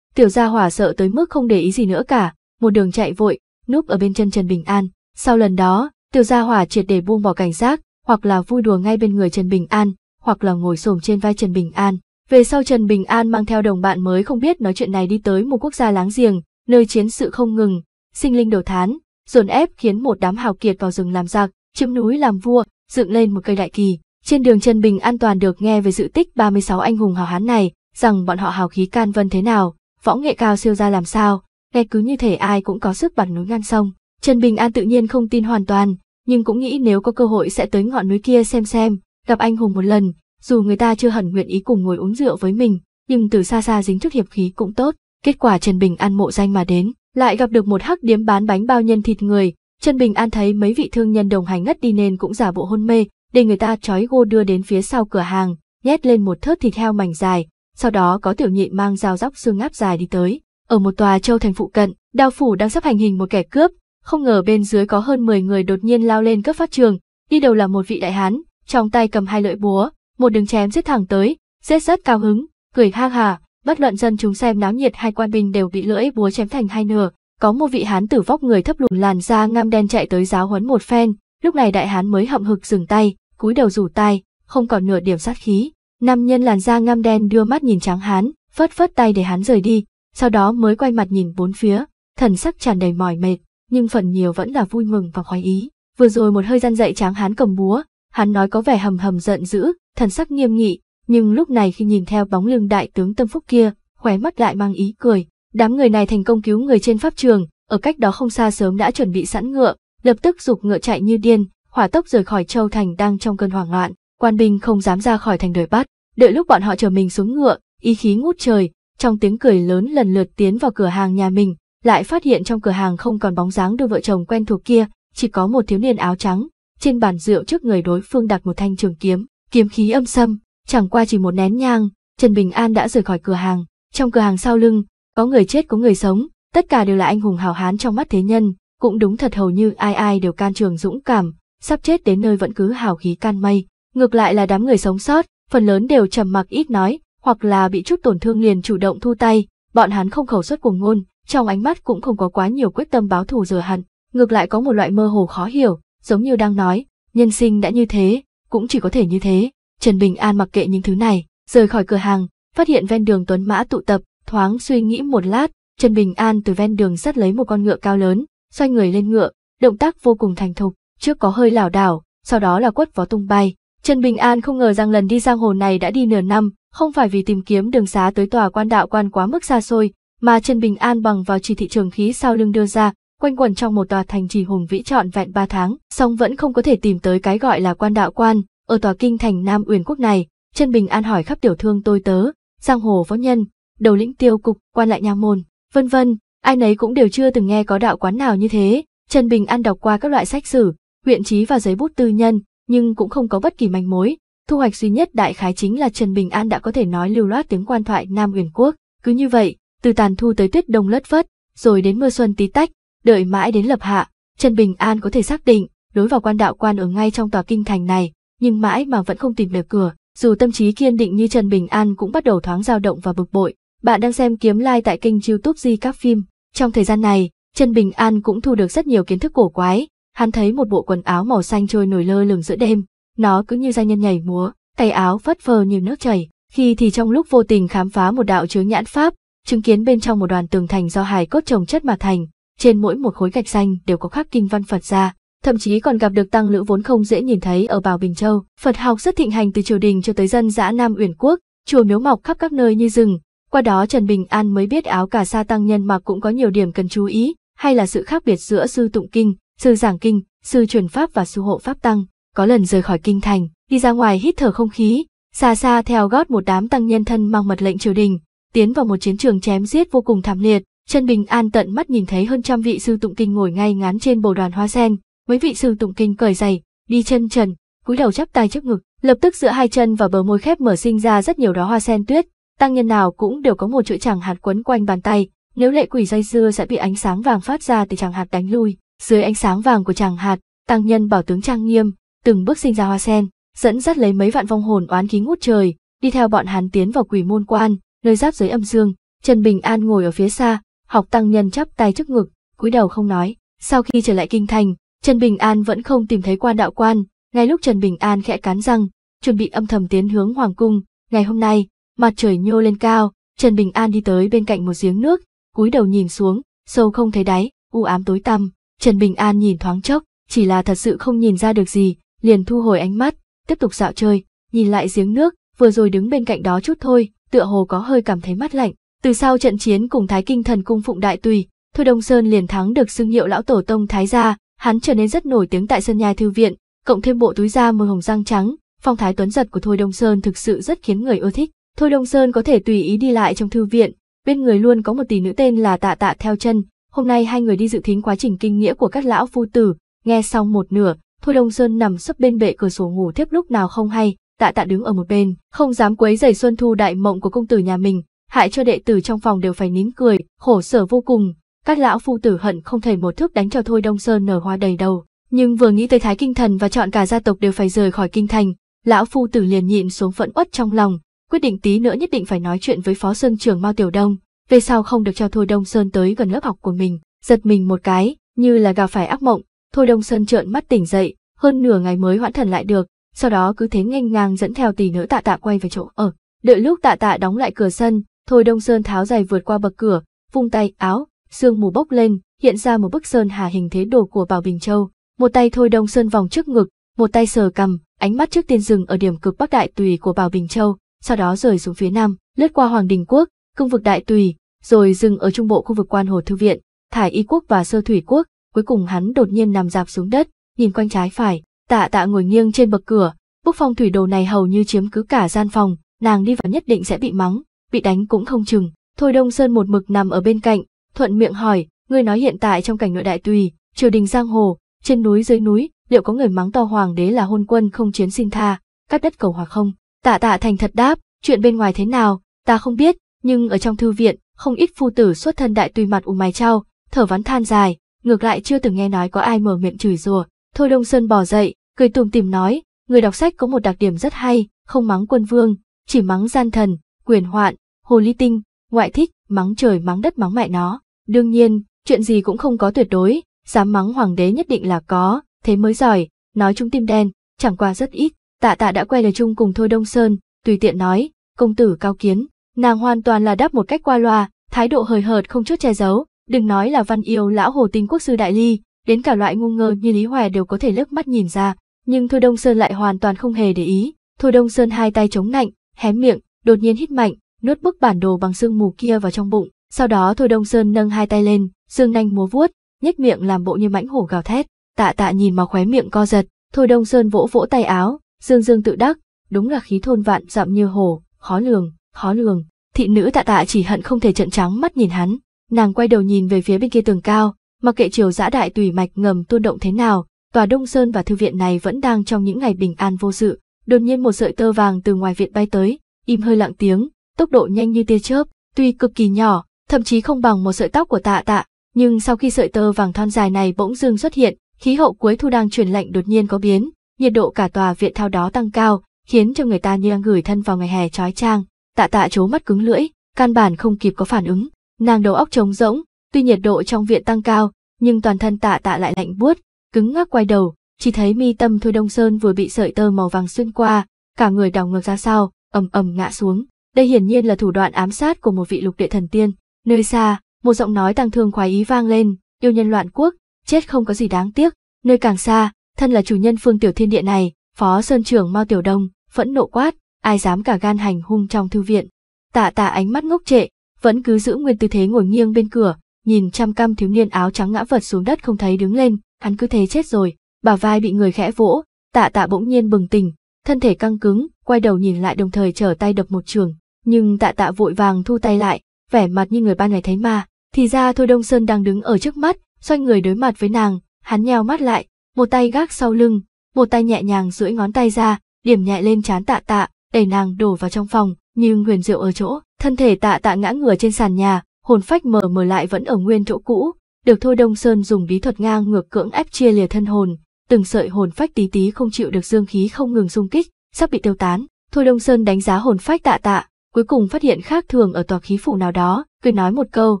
Tiểu gia hỏa sợ tới mức không để ý gì nữa cả, một đường chạy vội, núp ở bên chân Trần Bình An. Sau lần đó, tiểu gia hỏa triệt để buông bỏ cảnh giác, hoặc là vui đùa ngay bên người Trần Bình An, hoặc là ngồi xổm trên vai Trần Bình An. Về sau Trần Bình An mang theo đồng bạn mới không biết nói chuyện này đi tới một quốc gia láng giềng, nơi chiến sự không ngừng, sinh linh đổ thán, dồn ép khiến một đám hào kiệt vào rừng làm giặc, chiếm núi làm vua, dựng lên một cây đại kỳ. Trên đường Trần Bình an toàn được nghe về sự tích 36 anh hùng hào hán này, rằng bọn họ hào khí can vân thế nào, võ nghệ cao siêu ra làm sao, nghe cứ như thể ai cũng có sức bắn núi ngang sông. Trần Bình An tự nhiên không tin hoàn toàn, nhưng cũng nghĩ nếu có cơ hội sẽ tới ngọn núi kia xem xem, gặp anh hùng một lần, dù người ta chưa hẳn nguyện ý cùng ngồi uống rượu với mình, nhưng từ xa xa dính chút hiệp khí cũng tốt. Kết quả Trần Bình An mộ danh mà đến, lại gặp được một hắc điếm bán bánh bao nhân thịt người. Trần Bình An thấy mấy vị thương nhân đồng hành ngất đi nên cũng giả bộ hôn mê, để người ta trói gô đưa đến phía sau cửa hàng, nhét lên một thớt thịt heo mảnh dài, sau đó có tiểu nhị mang dao dóc xương ngáp dài đi tới. Ở một tòa châu thành phụ cận, đao phủ đang sắp hành hình một kẻ cướp, không ngờ bên dưới có hơn 10 người đột nhiên lao lên cướp phát trường, đi đầu là một vị đại hán, trong tay cầm hai lưỡi búa, một đường chém giết thẳng tới, giết rất cao hứng, cười ha hà, bất luận dân chúng xem náo nhiệt hai quan binh đều bị lưỡi búa chém thành hai nửa, có một vị hán tử vóc người thấp lùn làn da ngăm đen chạy tới giáo huấn một phen, lúc này đại hán mới hậm hực dừng tay, cúi đầu rủ tay, không còn nửa điểm sát khí. Nam nhân làn da ngăm đen đưa mắt nhìn tráng hán, phất phất tay để hắn rời đi, sau đó mới quay mặt nhìn bốn phía, thần sắc tràn đầy mỏi mệt, nhưng phần nhiều vẫn là vui mừng và khoái ý. Vừa rồi một hơi gian dậy tráng hán cầm búa, hắn nói có vẻ hầm hầm giận dữ, thần sắc nghiêm nghị, nhưng lúc này khi nhìn theo bóng lưng đại tướng Tâm Phúc kia, khóe mắt lại mang ý cười. Đám người này thành công cứu người trên pháp trường, ở cách đó không xa sớm đã chuẩn bị sẵn ngựa, lập tức giục ngựa chạy như điên, hỏa tốc rời khỏi châu thành đang trong cơn hoảng loạn, quan binh không dám ra khỏi thành đuổi bắt. Đợi lúc bọn họ chờ mình xuống ngựa, ý khí ngút trời, trong tiếng cười lớn lần lượt tiến vào cửa hàng nhà mình, lại phát hiện trong cửa hàng không còn bóng dáng đôi vợ chồng quen thuộc kia, chỉ có một thiếu niên áo trắng, trên bàn rượu trước người đối phương đặt một thanh trường kiếm, kiếm khí âm sâm, chẳng qua chỉ một nén nhang, Trần Bình An đã rời khỏi cửa hàng, trong cửa hàng sau lưng, có người chết có người sống, tất cả đều là anh hùng hào hán trong mắt thế nhân, cũng đúng thật hầu như ai ai đều can trường dũng cảm, sắp chết đến nơi vẫn cứ hào khí can mây, ngược lại là đám người sống sót, phần lớn đều trầm mặc ít nói, hoặc là bị chút tổn thương liền chủ động thu tay, bọn hắn không khẩu xuất cuồng ngôn, trong ánh mắt cũng không có quá nhiều quyết tâm báo thù rửa hận, ngược lại có một loại mơ hồ khó hiểu, giống như đang nói, nhân sinh đã như thế, cũng chỉ có thể như thế. Trần Bình An mặc kệ những thứ này, rời khỏi cửa hàng, phát hiện ven đường Tuấn Mã tụ tập, thoáng suy nghĩ một lát, Trần Bình An từ ven đường dắt lấy một con ngựa cao lớn, xoay người lên ngựa, động tác vô cùng thành thục, trước có hơi lảo đảo, sau đó là quất vó tung bay, Trần Bình An không ngờ rằng lần đi giang hồ này đã đi nửa năm, không phải vì tìm kiếm đường xá tới tòa quan đạo quan quá mức xa xôi, mà Trần Bình An bằng vào chỉ thị trường khí sau lưng đưa ra, quanh quẩn trong một tòa thành trì hùng vĩ trọn vẹn 3 tháng, song vẫn không có thể tìm tới cái gọi là quan đạo quan, ở tòa kinh thành Nam Uyển quốc này, Trần Bình An hỏi khắp tiểu thương tôi tớ, giang hồ võ nhân, đầu lĩnh tiêu cục, quan lại nha môn, vân vân, ai nấy cũng đều chưa từng nghe có đạo quán nào như thế. Trần Bình An đọc qua các loại sách sử, huyện trí và giấy bút tư nhân, nhưng cũng không có bất kỳ manh mối. Thu hoạch duy nhất đại khái chính là Trần Bình An đã có thể nói lưu loát tiếng quan thoại Nam Uyển Quốc. Cứ như vậy, từ tàn thu tới tuyết đông lất phất, rồi đến mưa xuân tí tách, đợi mãi đến lập hạ, Trần Bình An có thể xác định, lối vào quan đạo quan ở ngay trong tòa kinh thành này, nhưng mãi mà vẫn không tìm được cửa. Dù tâm trí kiên định như Trần Bình An cũng bắt đầu thoáng dao động và bực bội. Bạn đang xem kiếm like tại kênh YouTube Di các phim. Trong thời gian này, Trần Bình An cũng thu được rất nhiều kiến thức cổ quái, hắn thấy một bộ quần áo màu xanh trôi nổi lơ lửng giữa đêm, nó cứ như gia nhân nhảy múa, tay áo phất phơ như nước chảy, khi thì trong lúc vô tình khám phá một đạo chứa nhãn pháp, chứng kiến bên trong một đoàn tường thành do hài cốt trồng chất mà thành, trên mỗi một khối gạch xanh đều có khắc kinh văn Phật ra, thậm chí còn gặp được tăng lữ vốn không dễ nhìn thấy ở Bảo Bình Châu. Phật học rất thịnh hành từ triều đình cho tới dân dã Nam Uyển Quốc, chùa miếu mọc khắp các nơi như rừng. Qua đó Trần Bình An mới biết áo cà sa tăng nhân mặc cũng có nhiều điểm cần chú ý, hay là sự khác biệt giữa sư tụng kinh, sư giảng kinh, sư truyền pháp và sư hộ pháp tăng, có lần rời khỏi kinh thành, đi ra ngoài hít thở không khí, xa xa theo gót một đám tăng nhân thân mang mật lệnh triều đình, tiến vào một chiến trường chém giết vô cùng thảm liệt, chân bình an tận mắt nhìn thấy hơn trăm vị sư tụng kinh ngồi ngay ngắn trên bồ đoàn hoa sen, mấy vị sư tụng kinh cởi giày, đi chân trần, cúi đầu chắp tay trước ngực, lập tức giữa hai chân và bờ môi khép mở sinh ra rất nhiều đóa hoa sen tuyết, tăng nhân nào cũng đều có một chuỗi chẳng hạt quấn quanh bàn tay, nếu lệ quỷ dây dưa sẽ bị ánh sáng vàng phát ra từ chẳng hạt đánh lui dưới ánh sáng vàng của chàng hạt tăng nhân bảo tướng trang nghiêm từng bước sinh ra hoa sen dẫn dắt lấy mấy vạn vong hồn oán khí ngút trời đi theo bọn hắn tiến vào quỷ môn quan nơi giáp giới âm dương trần bình an ngồi ở phía xa học tăng nhân chắp tay trước ngực cúi đầu không nói sau khi trở lại kinh thành trần bình an vẫn không tìm thấy quan đạo quan ngay lúc trần bình an khẽ cắn răng chuẩn bị âm thầm tiến hướng hoàng cung ngày hôm nay mặt trời nhô lên cao trần bình an đi tới bên cạnh một giếng nước cúi đầu nhìn xuống sâu không thấy đáy u ám tối tăm Trần Bình An nhìn thoáng chốc, chỉ là thật sự không nhìn ra được gì, liền thu hồi ánh mắt, tiếp tục dạo chơi, nhìn lại giếng nước, vừa rồi đứng bên cạnh đó chút thôi, tựa hồ có hơi cảm thấy mát lạnh. Từ sau trận chiến cùng Thái Kinh Thần Cung Phụng Đại Tùy, Thôi Đông Sơn liền thắng được xưng hiệu lão tổ tông Thái gia, hắn trở nên rất nổi tiếng tại sân nhai thư viện, cộng thêm bộ túi da màu hồng răng trắng, phong thái tuấn giật của Thôi Đông Sơn thực sự rất khiến người ưa thích. Thôi Đông Sơn có thể tùy ý đi lại trong thư viện, bên người luôn có một tỷ nữ tên là Tạ Tạ theo chân, Hôm nay hai người đi dự thính quá trình kinh nghĩa của các lão phu tử, nghe xong một nửa, Thôi Đông Sơn nằm sấp bên bệ cửa sổ ngủ thiếp lúc nào không hay, tạ tạ đứng ở một bên, không dám quấy rầy Xuân Thu đại mộng của công tử nhà mình, hại cho đệ tử trong phòng đều phải nín cười, khổ sở vô cùng. Các lão phu tử hận không thể một thước đánh cho Thôi Đông Sơn nở hoa đầy đầu, nhưng vừa nghĩ tới Thái Kinh Thần và chọn cả gia tộc đều phải rời khỏi kinh thành, lão phu tử liền nhịn xuống phẫn uất trong lòng, quyết định tí nữa nhất định phải nói chuyện với Phó Sơn trưởng Mao Tiểu Đông, về sau không được cho Thôi Đông Sơn tới gần lớp học của mình, giật mình một cái, như là gặp phải ác mộng, Thôi Đông Sơn trợn mắt tỉnh dậy, hơn nửa ngày mới hoãn thần lại được, sau đó cứ thế nghênh ngang dẫn theo tỷ nữ tạ tạ quay về chỗ ở. Đợi lúc tạ tạ đóng lại cửa sân, Thôi Đông Sơn tháo giày vượt qua bậc cửa, vung tay áo, sương mù bốc lên, hiện ra một bức sơn hà hình thế đồ của Bảo Bình Châu. Một tay Thôi Đông Sơn vòng trước ngực, một tay sờ cầm, ánh mắt trước tiên dừng ở điểm cực bắc đại tùy của Bảo Bình Châu, sau đó rời xuống phía nam, lướt qua Hoàng Đình Quốc, cương vực Đại Tùy, rồi dừng ở trung bộ khu vực quan hồ thư viện, thải y quốc và sơ thủy quốc, cuối cùng hắn đột nhiên nằm dạp xuống đất, nhìn quanh trái phải, tạ tạ ngồi nghiêng trên bậc cửa, bức phong thủy đồ này hầu như chiếm cứ cả gian phòng, nàng đi vào nhất định sẽ bị mắng, bị đánh cũng không chừng. Thôi Đông Sơn một mực nằm ở bên cạnh, thuận miệng hỏi, ngươi nói hiện tại trong cảnh nội đại tùy, triều đình giang hồ, trên núi dưới núi, liệu có người mắng to hoàng đế là hôn quân không chiến xin tha, cắt đất cầu hòa không? Tạ tạ thành thật đáp, chuyện bên ngoài thế nào, ta không biết, nhưng ở trong thư viện, không ít phu tử xuất thân đại tùy mặt u mày trao, thở vắn than dài, ngược lại chưa từng nghe nói có ai mở miệng chửi rủa. Thôi Đông Sơn bò dậy, cười tùm tìm nói, người đọc sách có một đặc điểm rất hay, không mắng quân vương, chỉ mắng gian thần, quyền hoạn, hồ ly tinh, ngoại thích, mắng trời mắng đất mắng mẹ nó. Đương nhiên, chuyện gì cũng không có tuyệt đối, dám mắng hoàng đế nhất định là có, thế mới giỏi, nói chúng tim đen, chẳng qua rất ít. Tạ tạ đã quay lời chung cùng Thôi Đông Sơn, tùy tiện nói, công tử cao kiến, Nàng hoàn toàn là đáp một cách qua loa, thái độ hời hợt không chút che giấu, đừng nói là văn yêu lão hồ tinh quốc sư đại ly, đến cả loại ngu ngơ như Lý Hoè đều có thể lướt mắt nhìn ra, nhưng Thôi Đông Sơn lại hoàn toàn không hề để ý. Thôi Đông Sơn hai tay chống nạnh, hé miệng, đột nhiên hít mạnh, nuốt bức bản đồ bằng xương mù kia vào trong bụng, sau đó Thôi Đông Sơn nâng hai tay lên, xương nanh múa vuốt, nhếch miệng làm bộ như mãnh hổ gào thét. Tạ Tạ nhìn mà khóe miệng co giật, Thôi Đông Sơn vỗ vỗ tay áo, dương dương tự đắc, đúng là khí thôn vạn dặm như hổ, khó lường khó lường. Thị nữ tạ tạ chỉ hận không thể trận trắng mắt nhìn hắn, nàng quay đầu nhìn về phía bên kia tường cao, mặc kệ chiều giã đại tùy mạch ngầm tuôn động thế nào, tòa Đông Sơn và thư viện này vẫn đang trong những ngày bình an vô sự. Đột nhiên một sợi tơ vàng từ ngoài viện bay tới, im hơi lặng tiếng, tốc độ nhanh như tia chớp, tuy cực kỳ nhỏ, thậm chí không bằng một sợi tóc của tạ tạ, nhưng sau khi sợi tơ vàng thon dài này bỗng dưng xuất hiện, khí hậu cuối thu đang chuyển lạnh đột nhiên có biến, nhiệt độ cả tòa viện thao đó tăng cao, khiến cho người ta như đang gửi thân vào ngày hè trói trang tạ tạ chố mắt cứng lưỡi, căn bản không kịp có phản ứng, nàng đầu óc trống rỗng, tuy nhiệt độ trong viện tăng cao, nhưng toàn thân tạ tạ lại lạnh buốt, cứng ngắc quay đầu, chỉ thấy mi tâm Thôi Đông Sơn vừa bị sợi tơ màu vàng xuyên qua, cả người đảo ngược ra sau, ầm ầm ngã xuống. Đây hiển nhiên là thủ đoạn ám sát của một vị lục địa thần tiên. Nơi xa, một giọng nói tăng thương khoái ý vang lên, yêu nhân loạn quốc, chết không có gì đáng tiếc. Nơi càng xa, thân là chủ nhân phương tiểu thiên địa này, phó sơn trưởng Mao Tiểu Đông, phẫn nộ quát, ai dám cả gan hành hung trong thư viện. Tạ tạ ánh mắt ngốc trệ, vẫn cứ giữ nguyên tư thế ngồi nghiêng bên cửa, nhìn chăm căm thiếu niên áo trắng ngã vật xuống đất không thấy đứng lên, hắn cứ thế chết rồi, Bà vai bị người khẽ vỗ, tạ tạ bỗng nhiên bừng tỉnh, thân thể căng cứng, quay đầu nhìn lại đồng thời trở tay đập một trường, nhưng tạ tạ vội vàng thu tay lại, vẻ mặt như người ban ngày thấy ma, thì ra Thôi Đông Sơn đang đứng ở trước mắt, xoay người đối mặt với nàng, hắn nheo mắt lại, một tay gác sau lưng, một tay nhẹ nhàng duỗi ngón tay ra, điểm nhẹ lên trán tạ tạ, đẩy nàng đổ vào trong phòng, nhưng Huyền Diệu ở chỗ, thân thể tạ tạ ngã ngửa trên sàn nhà, hồn phách mờ mờ lại vẫn ở nguyên chỗ cũ, được Thôi Đông Sơn dùng bí thuật ngang ngược cưỡng ép chia lìa thân hồn, từng sợi hồn phách tí tí không chịu được dương khí không ngừng xung kích, sắp bị tiêu tán. Thôi Đông Sơn đánh giá hồn phách tạ tạ, cuối cùng phát hiện khác thường ở tòa khí phủ nào đó, cười nói một câu,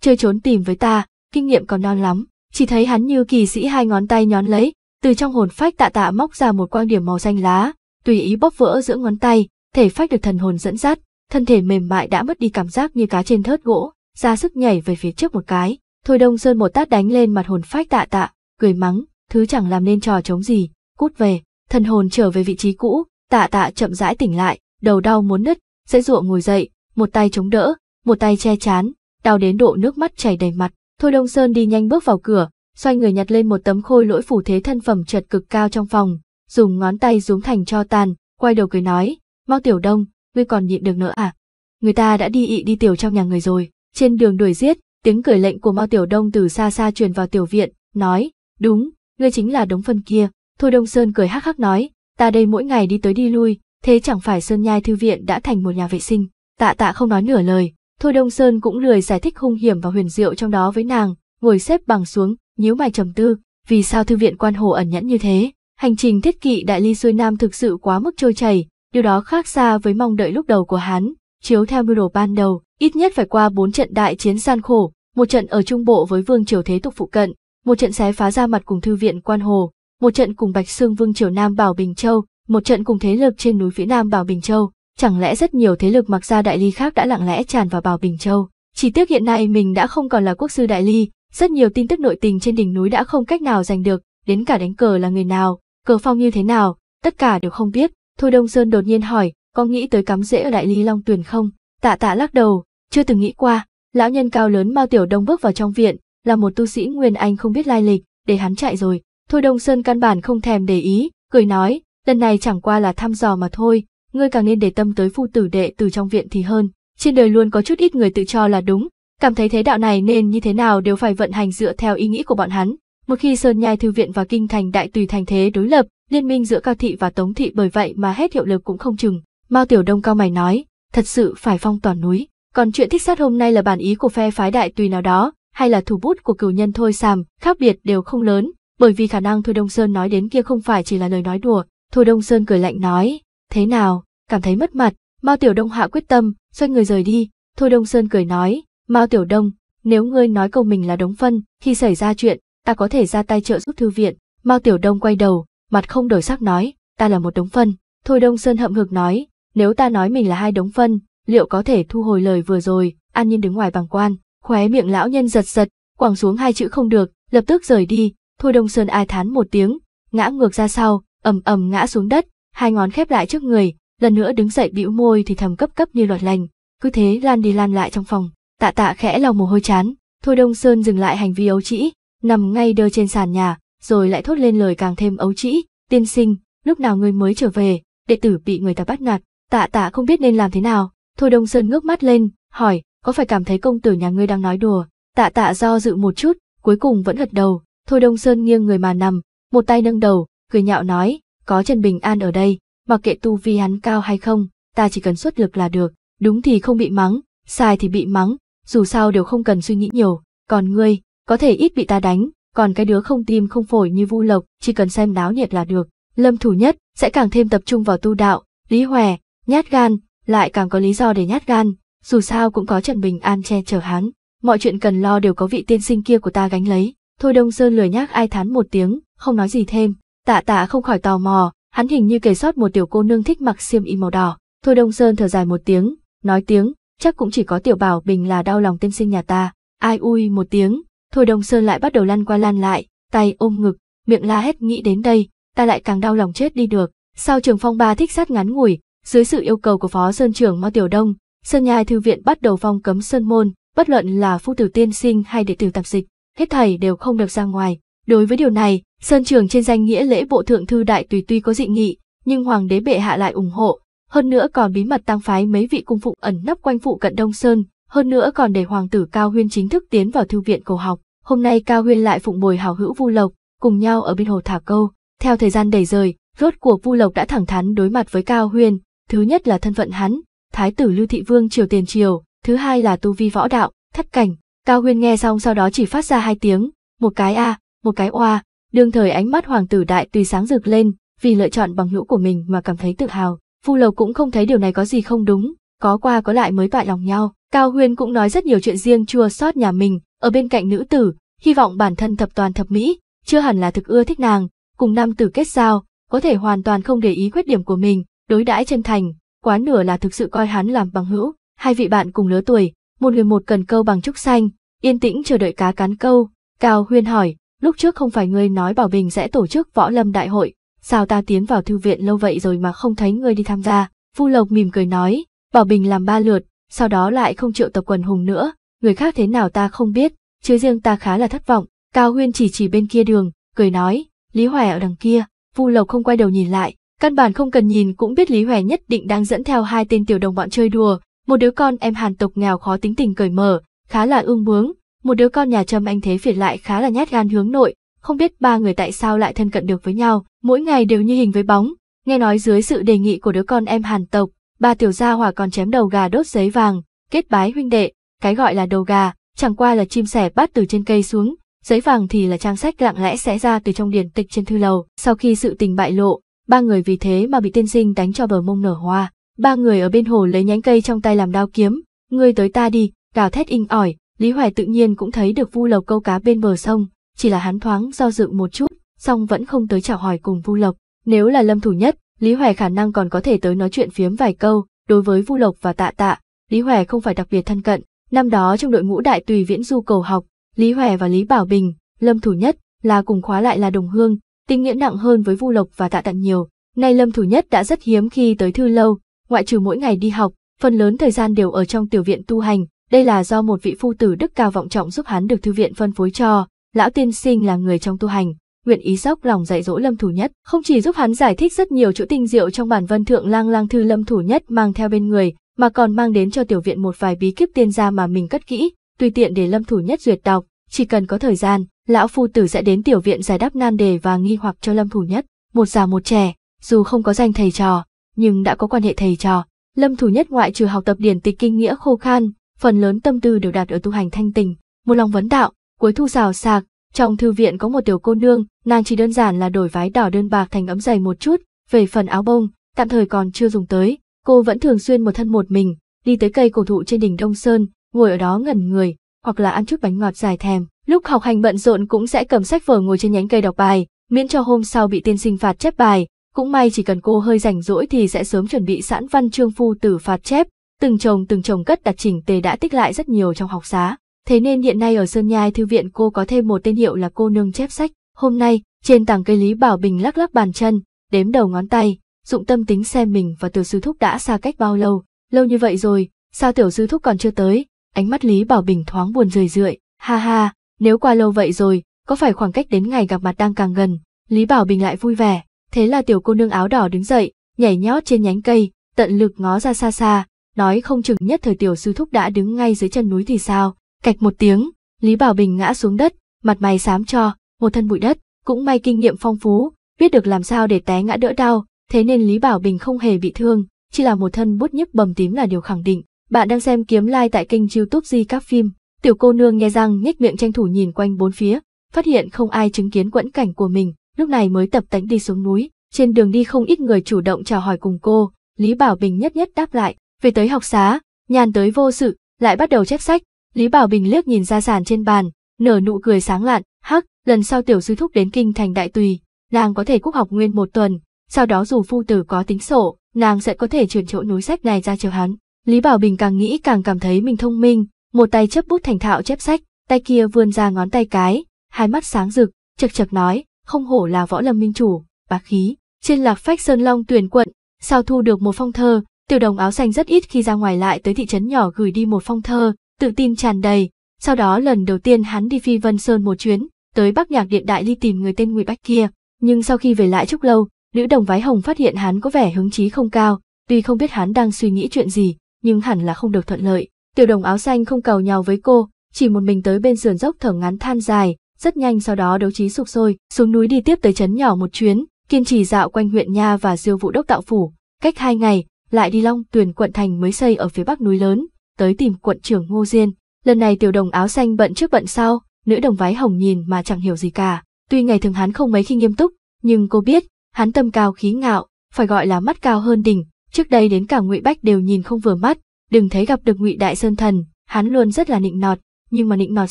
chơi trốn tìm với ta, kinh nghiệm còn non lắm. Chỉ thấy hắn như kỳ sĩ hai ngón tay nhón lấy, từ trong hồn phách tạ tạ móc ra một quang điểm màu xanh lá, tùy ý bóp vỡ giữa ngón tay, thể phách được thần hồn dẫn dắt, thân thể mềm mại đã mất đi cảm giác như cá trên thớt gỗ, ra sức nhảy về phía trước một cái. Thôi Đông Sơn một tát đánh lên mặt hồn phách tạ tạ, cười mắng, thứ chẳng làm nên trò chống gì, cút về, thần hồn trở về vị trí cũ, tạ tạ chậm rãi tỉnh lại, đầu đau muốn nứt, dễ dụa ngồi dậy, một tay chống đỡ, một tay che chán, đau đến độ nước mắt chảy đầy mặt. Thôi Đông Sơn đi nhanh bước vào cửa, xoay người nhặt lên một tấm khôi lỗi phủ thế thân phẩm trật cực cao trong phòng, dùng ngón tay rúm thành cho tàn, quay đầu cười nói, Mao Tiểu Đông, ngươi còn nhịn được nữa à? Người ta đã đi ị đi tiểu trong nhà người rồi. Trên đường đuổi giết, tiếng cười lệnh của Mao Tiểu Đông từ xa xa truyền vào tiểu viện, nói, đúng, ngươi chính là đống phân kia. Thôi Đông Sơn cười hắc hắc nói, ta đây mỗi ngày đi tới đi lui, thế chẳng phải Sơn Nhai Thư Viện đã thành một nhà vệ sinh. Tạ tạ không nói nửa lời, Thôi Đông Sơn cũng lười giải thích hung hiểm và huyền diệu trong đó với nàng, ngồi xếp bằng xuống, nhíu mày trầm tư, vì sao Thư Viện quan hồ ẩn nhẫn như thế. Hành trình thiết kỵ đại ly xuôi nam thực sự quá mức trôi chảy, Điều đó khác xa với mong đợi lúc đầu của hắn, chiếu theo mưu đồ ban đầu, ít nhất phải qua 4 trận đại chiến gian khổ, một trận ở trung bộ với vương triều thế tục phụ cận, một trận xé phá ra mặt cùng thư viện quan hồ, một trận cùng Bạch Xương vương triều Nam Bảo Bình Châu, một trận cùng thế lực trên núi phía Nam Bảo Bình Châu, chẳng lẽ rất nhiều thế lực mặc ra đại ly khác đã lặng lẽ tràn vào Bảo Bình Châu. Chỉ tiếc hiện nay mình đã không còn là quốc sư đại ly, rất nhiều tin tức nội tình trên đỉnh núi đã không cách nào giành được, đến cả đánh cờ là người nào, cờ phong như thế nào, tất cả đều không biết, Thôi Đông Sơn đột nhiên hỏi, có nghĩ tới cắm rễ ở Đại Lý Long Tuyền không? Tạ tạ lắc đầu, chưa từng nghĩ qua. Lão nhân cao lớn Mao Tiểu Đông bước vào trong viện, là một tu sĩ Nguyên Anh không biết lai lịch, để hắn chạy rồi. Thôi Đông Sơn căn bản không thèm để ý, cười nói, lần này chẳng qua là thăm dò mà thôi, ngươi càng nên để tâm tới phu tử đệ từ trong viện thì hơn. Trên đời luôn có chút ít người tự cho là đúng, cảm thấy thế đạo này nên như thế nào đều phải vận hành dựa theo ý nghĩ của bọn hắn. Một khi Sơn Nhai Thư Viện và Kinh Thành Đại Tùy thành thế đối lập, liên minh giữa Cao Thị và Tống Thị bởi vậy mà hết hiệu lực cũng không chừng. Mao Tiểu Đông cao mày nói, thật sự phải phong toàn núi. Còn chuyện thích sát hôm nay là bản ý của phe phái đại tùy nào đó, hay là thủ bút của cửu nhân thôi sàm, khác biệt đều không lớn, bởi vì khả năng Thôi Đông Sơn nói đến kia không phải chỉ là lời nói đùa. Thôi Đông Sơn cười lạnh nói, thế nào, cảm thấy mất mặt, Mao Tiểu Đông hạ quyết tâm, xoay người rời đi. Thôi Đông Sơn cười nói, Mao Tiểu Đông, nếu ngươi nói câu mình là đống phân, khi xảy ra chuyện, ta có thể ra tay trợ giúp thư viện. Mao Tiểu Đông quay đầu, mặt không đổi sắc nói, ta là một đống phân. Thôi Đông Sơn hậm hực nói, nếu ta nói mình là hai đống phân, liệu có thể thu hồi lời vừa rồi, An Nhiên đứng ngoài bằng quan, khóe miệng lão nhân giật giật, quẳng xuống hai chữ không được, lập tức rời đi, Thôi Đông Sơn ai thán một tiếng, ngã ngược ra sau, ầm ầm ngã xuống đất, hai ngón khép lại trước người, lần nữa đứng dậy bĩu môi thì thầm cấp cấp như loạt lành, cứ thế lan đi lan lại trong phòng, tạ tạ khẽ lòng mồ hôi chán, Thôi Đông Sơn dừng lại hành vi ấu trĩ, nằm ngay đơ trên sàn nhà, rồi lại thốt lên lời càng thêm ấu trĩ, tiên sinh, lúc nào ngươi mới trở về, đệ tử bị người ta bắt nạt, tạ tạ không biết nên làm thế nào. Thôi Đông Sơn ngước mắt lên, hỏi, có phải cảm thấy công tử nhà ngươi đang nói đùa? Tạ tạ do dự một chút, cuối cùng vẫn gật đầu, Thôi Đông Sơn nghiêng người mà nằm, một tay nâng đầu, cười nhạo nói, có Trần Bình An ở đây, mặc kệ tu vi hắn cao hay không, ta chỉ cần xuất lực là được, đúng thì không bị mắng, sai thì bị mắng, dù sao đều không cần suy nghĩ nhiều, còn ngươi, có thể ít bị ta đánh, còn cái đứa không tim không phổi như Vu Lộc chỉ cần xem náo nhiệt là được. Lâm Thủ Nhất sẽ càng thêm tập trung vào tu đạo, lý hoè nhát gan, lại càng có lý do để nhát gan, dù sao cũng có Trần Bình An che chở hắn, mọi chuyện cần lo đều có vị tiên sinh kia của ta gánh lấy. Thôi Đông Sơn lười nhác ai thán một tiếng, không nói gì thêm, tạ tạ không khỏi tò mò, hắn hình như kể sót một tiểu cô nương thích mặc xiêm y màu đỏ. Thôi Đông Sơn thở dài một tiếng, nói tiếng, chắc cũng chỉ có tiểu bảo bình là đau lòng tiên sinh nhà ta, ai ui một tiếng, Thôi Đông Sơn lại bắt đầu lăn qua lăn lại, tay ôm ngực, miệng la hét nghĩ đến đây, ta lại càng đau lòng chết đi được. Sao Trường Phong ba thích sát ngắn ngủi, dưới sự yêu cầu của Phó Sơn trưởng Mao Tiểu Đông, Sơn Nhai thư viện bắt đầu phong cấm sơn môn, bất luận là phu tử tiên sinh hay đệ tử tạp dịch, hết thảy đều không được ra ngoài. Đối với điều này, Sơn Trường trên danh nghĩa lễ bộ thượng thư đại tùy tuy có dị nghị, nhưng hoàng đế bệ hạ lại ủng hộ, hơn nữa còn bí mật tăng phái mấy vị cung phụng ẩn nấp quanh phụ cận Đông Sơn, hơn nữa còn để hoàng tử Cao Huyên chính thức tiến vào thư viện cổ học. Hôm nay Cao Huyên lại phụng bồi hào hữu Vu Lộc, cùng nhau ở bên hồ thả câu. Theo thời gian đầy rời, rốt cuộc Vu Lộc đã thẳng thắn đối mặt với Cao Huyên, thứ nhất là thân phận hắn, thái tử Lưu Thị Vương triều tiền triều, thứ hai là tu vi võ đạo, thất cảnh. Cao Huyên nghe xong sau đó chỉ phát ra hai tiếng, một cái a, một cái oa, đương thời ánh mắt hoàng tử đại tùy sáng rực lên, vì lựa chọn bằng hữu của mình mà cảm thấy tự hào. Vu Lộc cũng không thấy điều này có gì không đúng, có qua có lại mới toại lòng nhau. Cao Huyên cũng nói rất nhiều chuyện riêng chua xót nhà mình, ở bên cạnh nữ tử, hy vọng bản thân thập toàn thập mỹ, chưa hẳn là thực ưa thích nàng, cùng nam tử kết giao, có thể hoàn toàn không để ý khuyết điểm của mình, đối đãi chân thành, quá nửa là thực sự coi hắn làm bằng hữu, hai vị bạn cùng lứa tuổi, một người một cần câu bằng trúc xanh, yên tĩnh chờ đợi cá cắn câu. Cao Huyên hỏi, lúc trước không phải ngươi nói Bảo Bình sẽ tổ chức võ lâm đại hội, sao ta tiến vào thư viện lâu vậy rồi mà không thấy ngươi đi tham gia? Vu Lộc mỉm cười nói, Bảo Bình làm ba lượt, sau đó lại không triệu tập quần hùng nữa, người khác thế nào ta không biết, chứ riêng ta khá là thất vọng. Cao Huyên chỉ chỉ bên kia đường, cười nói, Lý Hoài ở đằng kia, Vu Lộc không quay đầu nhìn lại, căn bản không cần nhìn cũng biết Lý Hoài nhất định đang dẫn theo hai tên tiểu đồng bọn chơi đùa, một đứa con em Hàn tộc nghèo khó tính tình cởi mở, khá là ương bướng, một đứa con nhà Trâm Anh Thế phiệt lại khá là nhát gan hướng nội, không biết ba người tại sao lại thân cận được với nhau, mỗi ngày đều như hình với bóng. Nghe nói dưới sự đề nghị của đứa con em Hàn tộc, ba tiểu gia hỏa còn chém đầu gà đốt giấy vàng, kết bái huynh đệ, cái gọi là đầu gà, chẳng qua là chim sẻ bắt từ trên cây xuống, giấy vàng thì là trang sách lặng lẽ sẽ ra từ trong điển tịch trên thư lầu. Sau khi sự tình bại lộ, ba người vì thế mà bị tiên sinh đánh cho bờ mông nở hoa. Ba người ở bên hồ lấy nhánh cây trong tay làm đao kiếm, ngươi tới ta đi, gào thét inh ỏi, Lý Hoài tự nhiên cũng thấy được Vu Lộc câu cá bên bờ sông, chỉ là hắn thoáng do dự một chút, song vẫn không tới chào hỏi cùng Vu Lộc. Nếu là Lâm Thủ Nhất, Lý Hoè khả năng còn có thể tới nói chuyện phiếm vài câu, đối với Vu Lộc và Tạ Tạ, Lý Hoè không phải đặc biệt thân cận. Năm đó trong đội ngũ đại tùy viễn du cầu học, Lý Hoè và Lý Bảo Bình, Lâm Thủ Nhất là cùng khóa lại là đồng hương, tình nghĩa nặng hơn với Vu Lộc và Tạ Tận nhiều. Nay Lâm Thủ Nhất đã rất hiếm khi tới thư lâu, ngoại trừ mỗi ngày đi học, phần lớn thời gian đều ở trong tiểu viện tu hành. Đây là do một vị phu tử đức cao vọng trọng giúp hắn được thư viện phân phối cho, lão tiên sinh là người trong tu hành, nguyện ý dốc lòng dạy dỗ lâm thủ nhất không chỉ giúp hắn giải thích rất nhiều chỗ tinh diệu trong bản vân thượng lang lang thư lâm thủ nhất mang theo bên người mà còn mang đến cho tiểu viện một vài bí kíp tiên gia mà mình cất kỹ tùy tiện để lâm thủ nhất duyệt đọc chỉ cần có thời gian lão phu tử sẽ đến tiểu viện giải đáp nan đề và nghi hoặc cho lâm thủ nhất một già một trẻ dù không có danh thầy trò nhưng đã có quan hệ thầy trò lâm thủ nhất ngoại trừ học tập điển tịch kinh nghĩa khô khan phần lớn tâm tư đều đặt ở tu hành thanh tình một lòng vấn đạo cuối thu rào sạc trong thư viện có một tiểu cô nương, nàng chỉ đơn giản là đổi váy đỏ đơn bạc thành ấm dày một chút, về phần áo bông, tạm thời còn chưa dùng tới, cô vẫn thường xuyên một thân một mình, đi tới cây cổ thụ trên đỉnh Đông Sơn, ngồi ở đó ngẩn người, hoặc là ăn chút bánh ngọt dài thèm. Lúc học hành bận rộn cũng sẽ cầm sách vở ngồi trên nhánh cây đọc bài, miễn cho hôm sau bị tiên sinh phạt chép bài. Cũng may chỉ cần cô hơi rảnh rỗi thì sẽ sớm chuẩn bị sẵn văn chương phu tử phạt chép, từng chồng từng chồng cất đặt chỉnh tề đã tích lại rất nhiều trong học xá. Thế nên hiện nay ở Sơn Nhai Thư viện cô có thêm một tên hiệu là cô nương chép sách. Hôm nay, trên tảng cây Lý Bảo Bình lắc lắc bàn chân, đếm đầu ngón tay, dụng tâm tính xem mình và tiểu sư thúc đã xa cách bao lâu. Lâu như vậy rồi, sao tiểu sư thúc còn chưa tới? Ánh mắt Lý Bảo Bình thoáng buồn rười rượi. Ha ha, nếu qua lâu vậy rồi, có phải khoảng cách đến ngày gặp mặt đang càng gần? Lý Bảo Bình lại vui vẻ. Thế là tiểu cô nương áo đỏ đứng dậy, nhảy nhót trên nhánh cây, tận lực ngó ra xa xa, nói không chừng nhất thời tiểu sư thúc đã đứng ngay dưới chân núi thì sao Cạch một tiếng, Lý Bảo Bình ngã xuống đất, mặt mày xám cho, một thân bụi đất, cũng may kinh nghiệm phong phú, biết được làm sao để té ngã đỡ đau, thế nên Lý Bảo Bình không hề bị thương, chỉ là một thân bút nhức bầm tím là điều khẳng định. Bạn đang xem kiếm like tại kênh youtube Di các phim, tiểu cô nương nghe răng nhếch miệng tranh thủ nhìn quanh bốn phía, phát hiện không ai chứng kiến quẫn cảnh của mình, lúc này mới tập tánh đi xuống núi, trên đường đi không ít người chủ động chào hỏi cùng cô, Lý Bảo Bình nhất nhất đáp lại, về tới học xá, nhàn tới vô sự, lại bắt đầu chép sách, Lý Bảo Bình liếc nhìn ra sàn trên bàn, nở nụ cười sáng lạn, hắc, lần sau tiểu sư thúc đến kinh thành đại tùy, nàng có thể quốc học nguyên một tuần, sau đó dù phu tử có tính sổ, nàng sẽ có thể chuyển chỗ núi sách này ra cho hắn. Lý Bảo Bình càng nghĩ càng cảm thấy mình thông minh, một tay chấp bút thành thạo chép sách, tay kia vươn ra ngón tay cái, hai mắt sáng rực, chật chật nói, không hổ là võ lâm minh chủ, bá khí. Trên lạc phách Sơn Long tuyển quận, sao thu được một phong thơ, tiểu đồng áo xanh rất ít khi ra ngoài lại tới thị trấn nhỏ gửi đi một phong thơ, tự tin tràn đầy. Sau đó lần đầu tiên hắn đi Phi Vân Sơn một chuyến, tới Bắc Nhạc Điện Đại đi tìm người tên Ngụy Bách kia, nhưng sau khi về lại chốc lâu, Lữ Đồng Vái Hồng phát hiện hắn có vẻ hứng chí không cao, tuy không biết hắn đang suy nghĩ chuyện gì, nhưng hẳn là không được thuận lợi. Tiểu đồng áo xanh không cầu nhau với cô, chỉ một mình tới bên sườn dốc thở ngắn than dài, rất nhanh sau đó đấu trí sụp sôi, xuống núi đi tiếp tới trấn nhỏ một chuyến, kiên trì dạo quanh huyện nha và diêu vụ đốc tạo phủ. Cách hai ngày, lại đi long Tuyền quận thành mới xây ở phía bắc núi lớn, tới tìm quận trưởng Ngô Diên. Lần này tiểu đồng áo xanh bận trước bận sau, nữ đồng váy hồng nhìn mà chẳng hiểu gì cả. Tuy ngày thường hắn không mấy khi nghiêm túc, nhưng cô biết, hắn tâm cao khí ngạo, phải gọi là mắt cao hơn đỉnh. Trước đây đến cả Ngụy Bách đều nhìn không vừa mắt, đừng thấy gặp được Ngụy Đại Sơn Thần, hắn luôn rất là nịnh nọt, nhưng mà nịnh nọt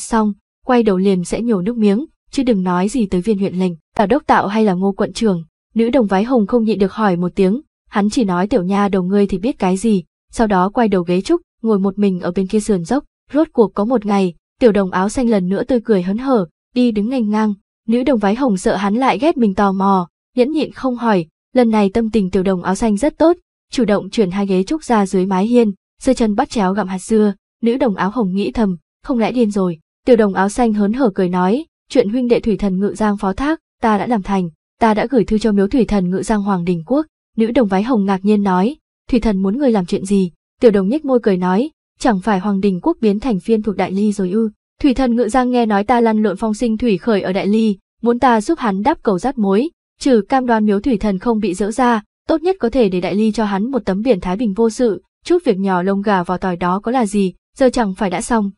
xong, quay đầu liền sẽ nhổ nước miếng, chứ đừng nói gì tới viên huyện lệnh, cả đốc tạo hay là ngô quận trưởng. Nữ đồng váy hồng không nhịn được hỏi một tiếng, hắn chỉ nói tiểu nha đầu ngươi thì biết cái gì, sau đó quay đầu ghế trúc, ngồi một mình ở bên kia sườn dốc, rốt cuộc có một ngày, tiểu đồng áo xanh lần nữa tươi cười hớn hở, đi đứng nghênh ngang, nữ đồng váy hồng sợ hắn lại ghét mình tò mò, nhẫn nhịn không hỏi, lần này tâm tình tiểu đồng áo xanh rất tốt, chủ động chuyển hai ghế trúc ra dưới mái hiên, giơ chân bắt chéo gặm hạt dưa, nữ đồng áo hồng nghĩ thầm, không lẽ điên rồi, tiểu đồng áo xanh hớn hở cười nói, chuyện huynh đệ thủy thần ngự giang phó thác, ta đã làm thành, ta đã gửi thư cho miếu thủy thần ngự giang hoàng đình quốc, nữ đồng váy hồng ngạc nhiên nói, thủy thần muốn người làm chuyện gì, Tiểu đồng nhếch môi cười nói, chẳng phải Hoàng Đình Quốc biến thành phiên thuộc Đại Ly rồi ư. Thủy thần ngự giang nghe nói ta lăn lộn phong sinh thủy khởi ở Đại Ly, muốn ta giúp hắn đáp cầu rát mối, trừ cam đoan miếu thủy thần không bị dỡ ra, tốt nhất có thể để Đại Ly cho hắn một tấm biển Thái Bình vô sự, chút việc nhỏ lông gà vào tỏi đó có là gì, giờ chẳng phải đã xong.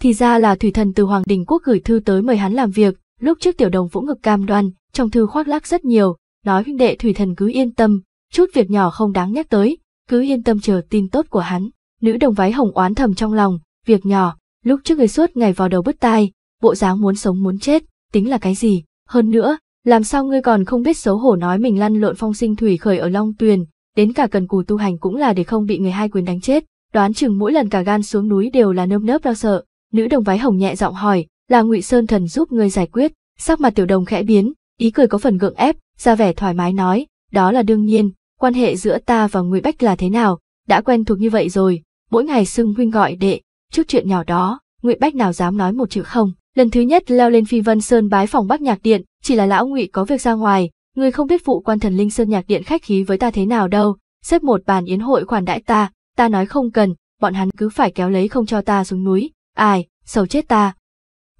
Thì ra là thủy thần từ Hoàng Đình Quốc gửi thư tới mời hắn làm việc, lúc trước tiểu đồng vỗ ngực cam đoan, trong thư khoác lác rất nhiều, nói huynh đệ thủy thần cứ yên tâm, chút việc nhỏ không đáng nhắc tới, cứ yên tâm chờ tin tốt của hắn. Nữ đồng váy hồng oán thầm trong lòng, việc nhỏ, lúc trước người suốt ngày vào đầu bứt tai, bộ dáng muốn sống muốn chết, tính là cái gì? Hơn nữa, làm sao ngươi còn không biết xấu hổ nói mình lăn lộn phong sinh thủy khởi ở Long Tuyền, đến cả cần cù tu hành cũng là để không bị người hai quyền đánh chết, đoán chừng mỗi lần cả gan xuống núi đều là nơm nớp lo sợ. Nữ đồng váy hồng nhẹ giọng hỏi, là Ngụy Sơn Thần giúp ngươi giải quyết, sắc mặt tiểu đồng khẽ biến, ý cười có phần gượng ép, ra vẻ thoải mái nói, đó là đương nhiên, quan hệ giữa ta và Ngụy Bách là thế nào, đã quen thuộc như vậy rồi, mỗi ngày xưng huynh gọi đệ, trước chuyện nhỏ đó, Ngụy Bách nào dám nói một chữ không. Lần thứ nhất leo lên Phi Vân Sơn bái phòng Bắc Nhạc Điện, chỉ là lão Ngụy có việc ra ngoài, ngươi không biết vụ quan thần Linh Sơn Nhạc Điện khách khí với ta thế nào đâu, xếp một bàn yến hội khoản đãi ta, ta nói không cần, bọn hắn cứ phải kéo lấy không cho ta xuống núi, ai, sầu chết ta.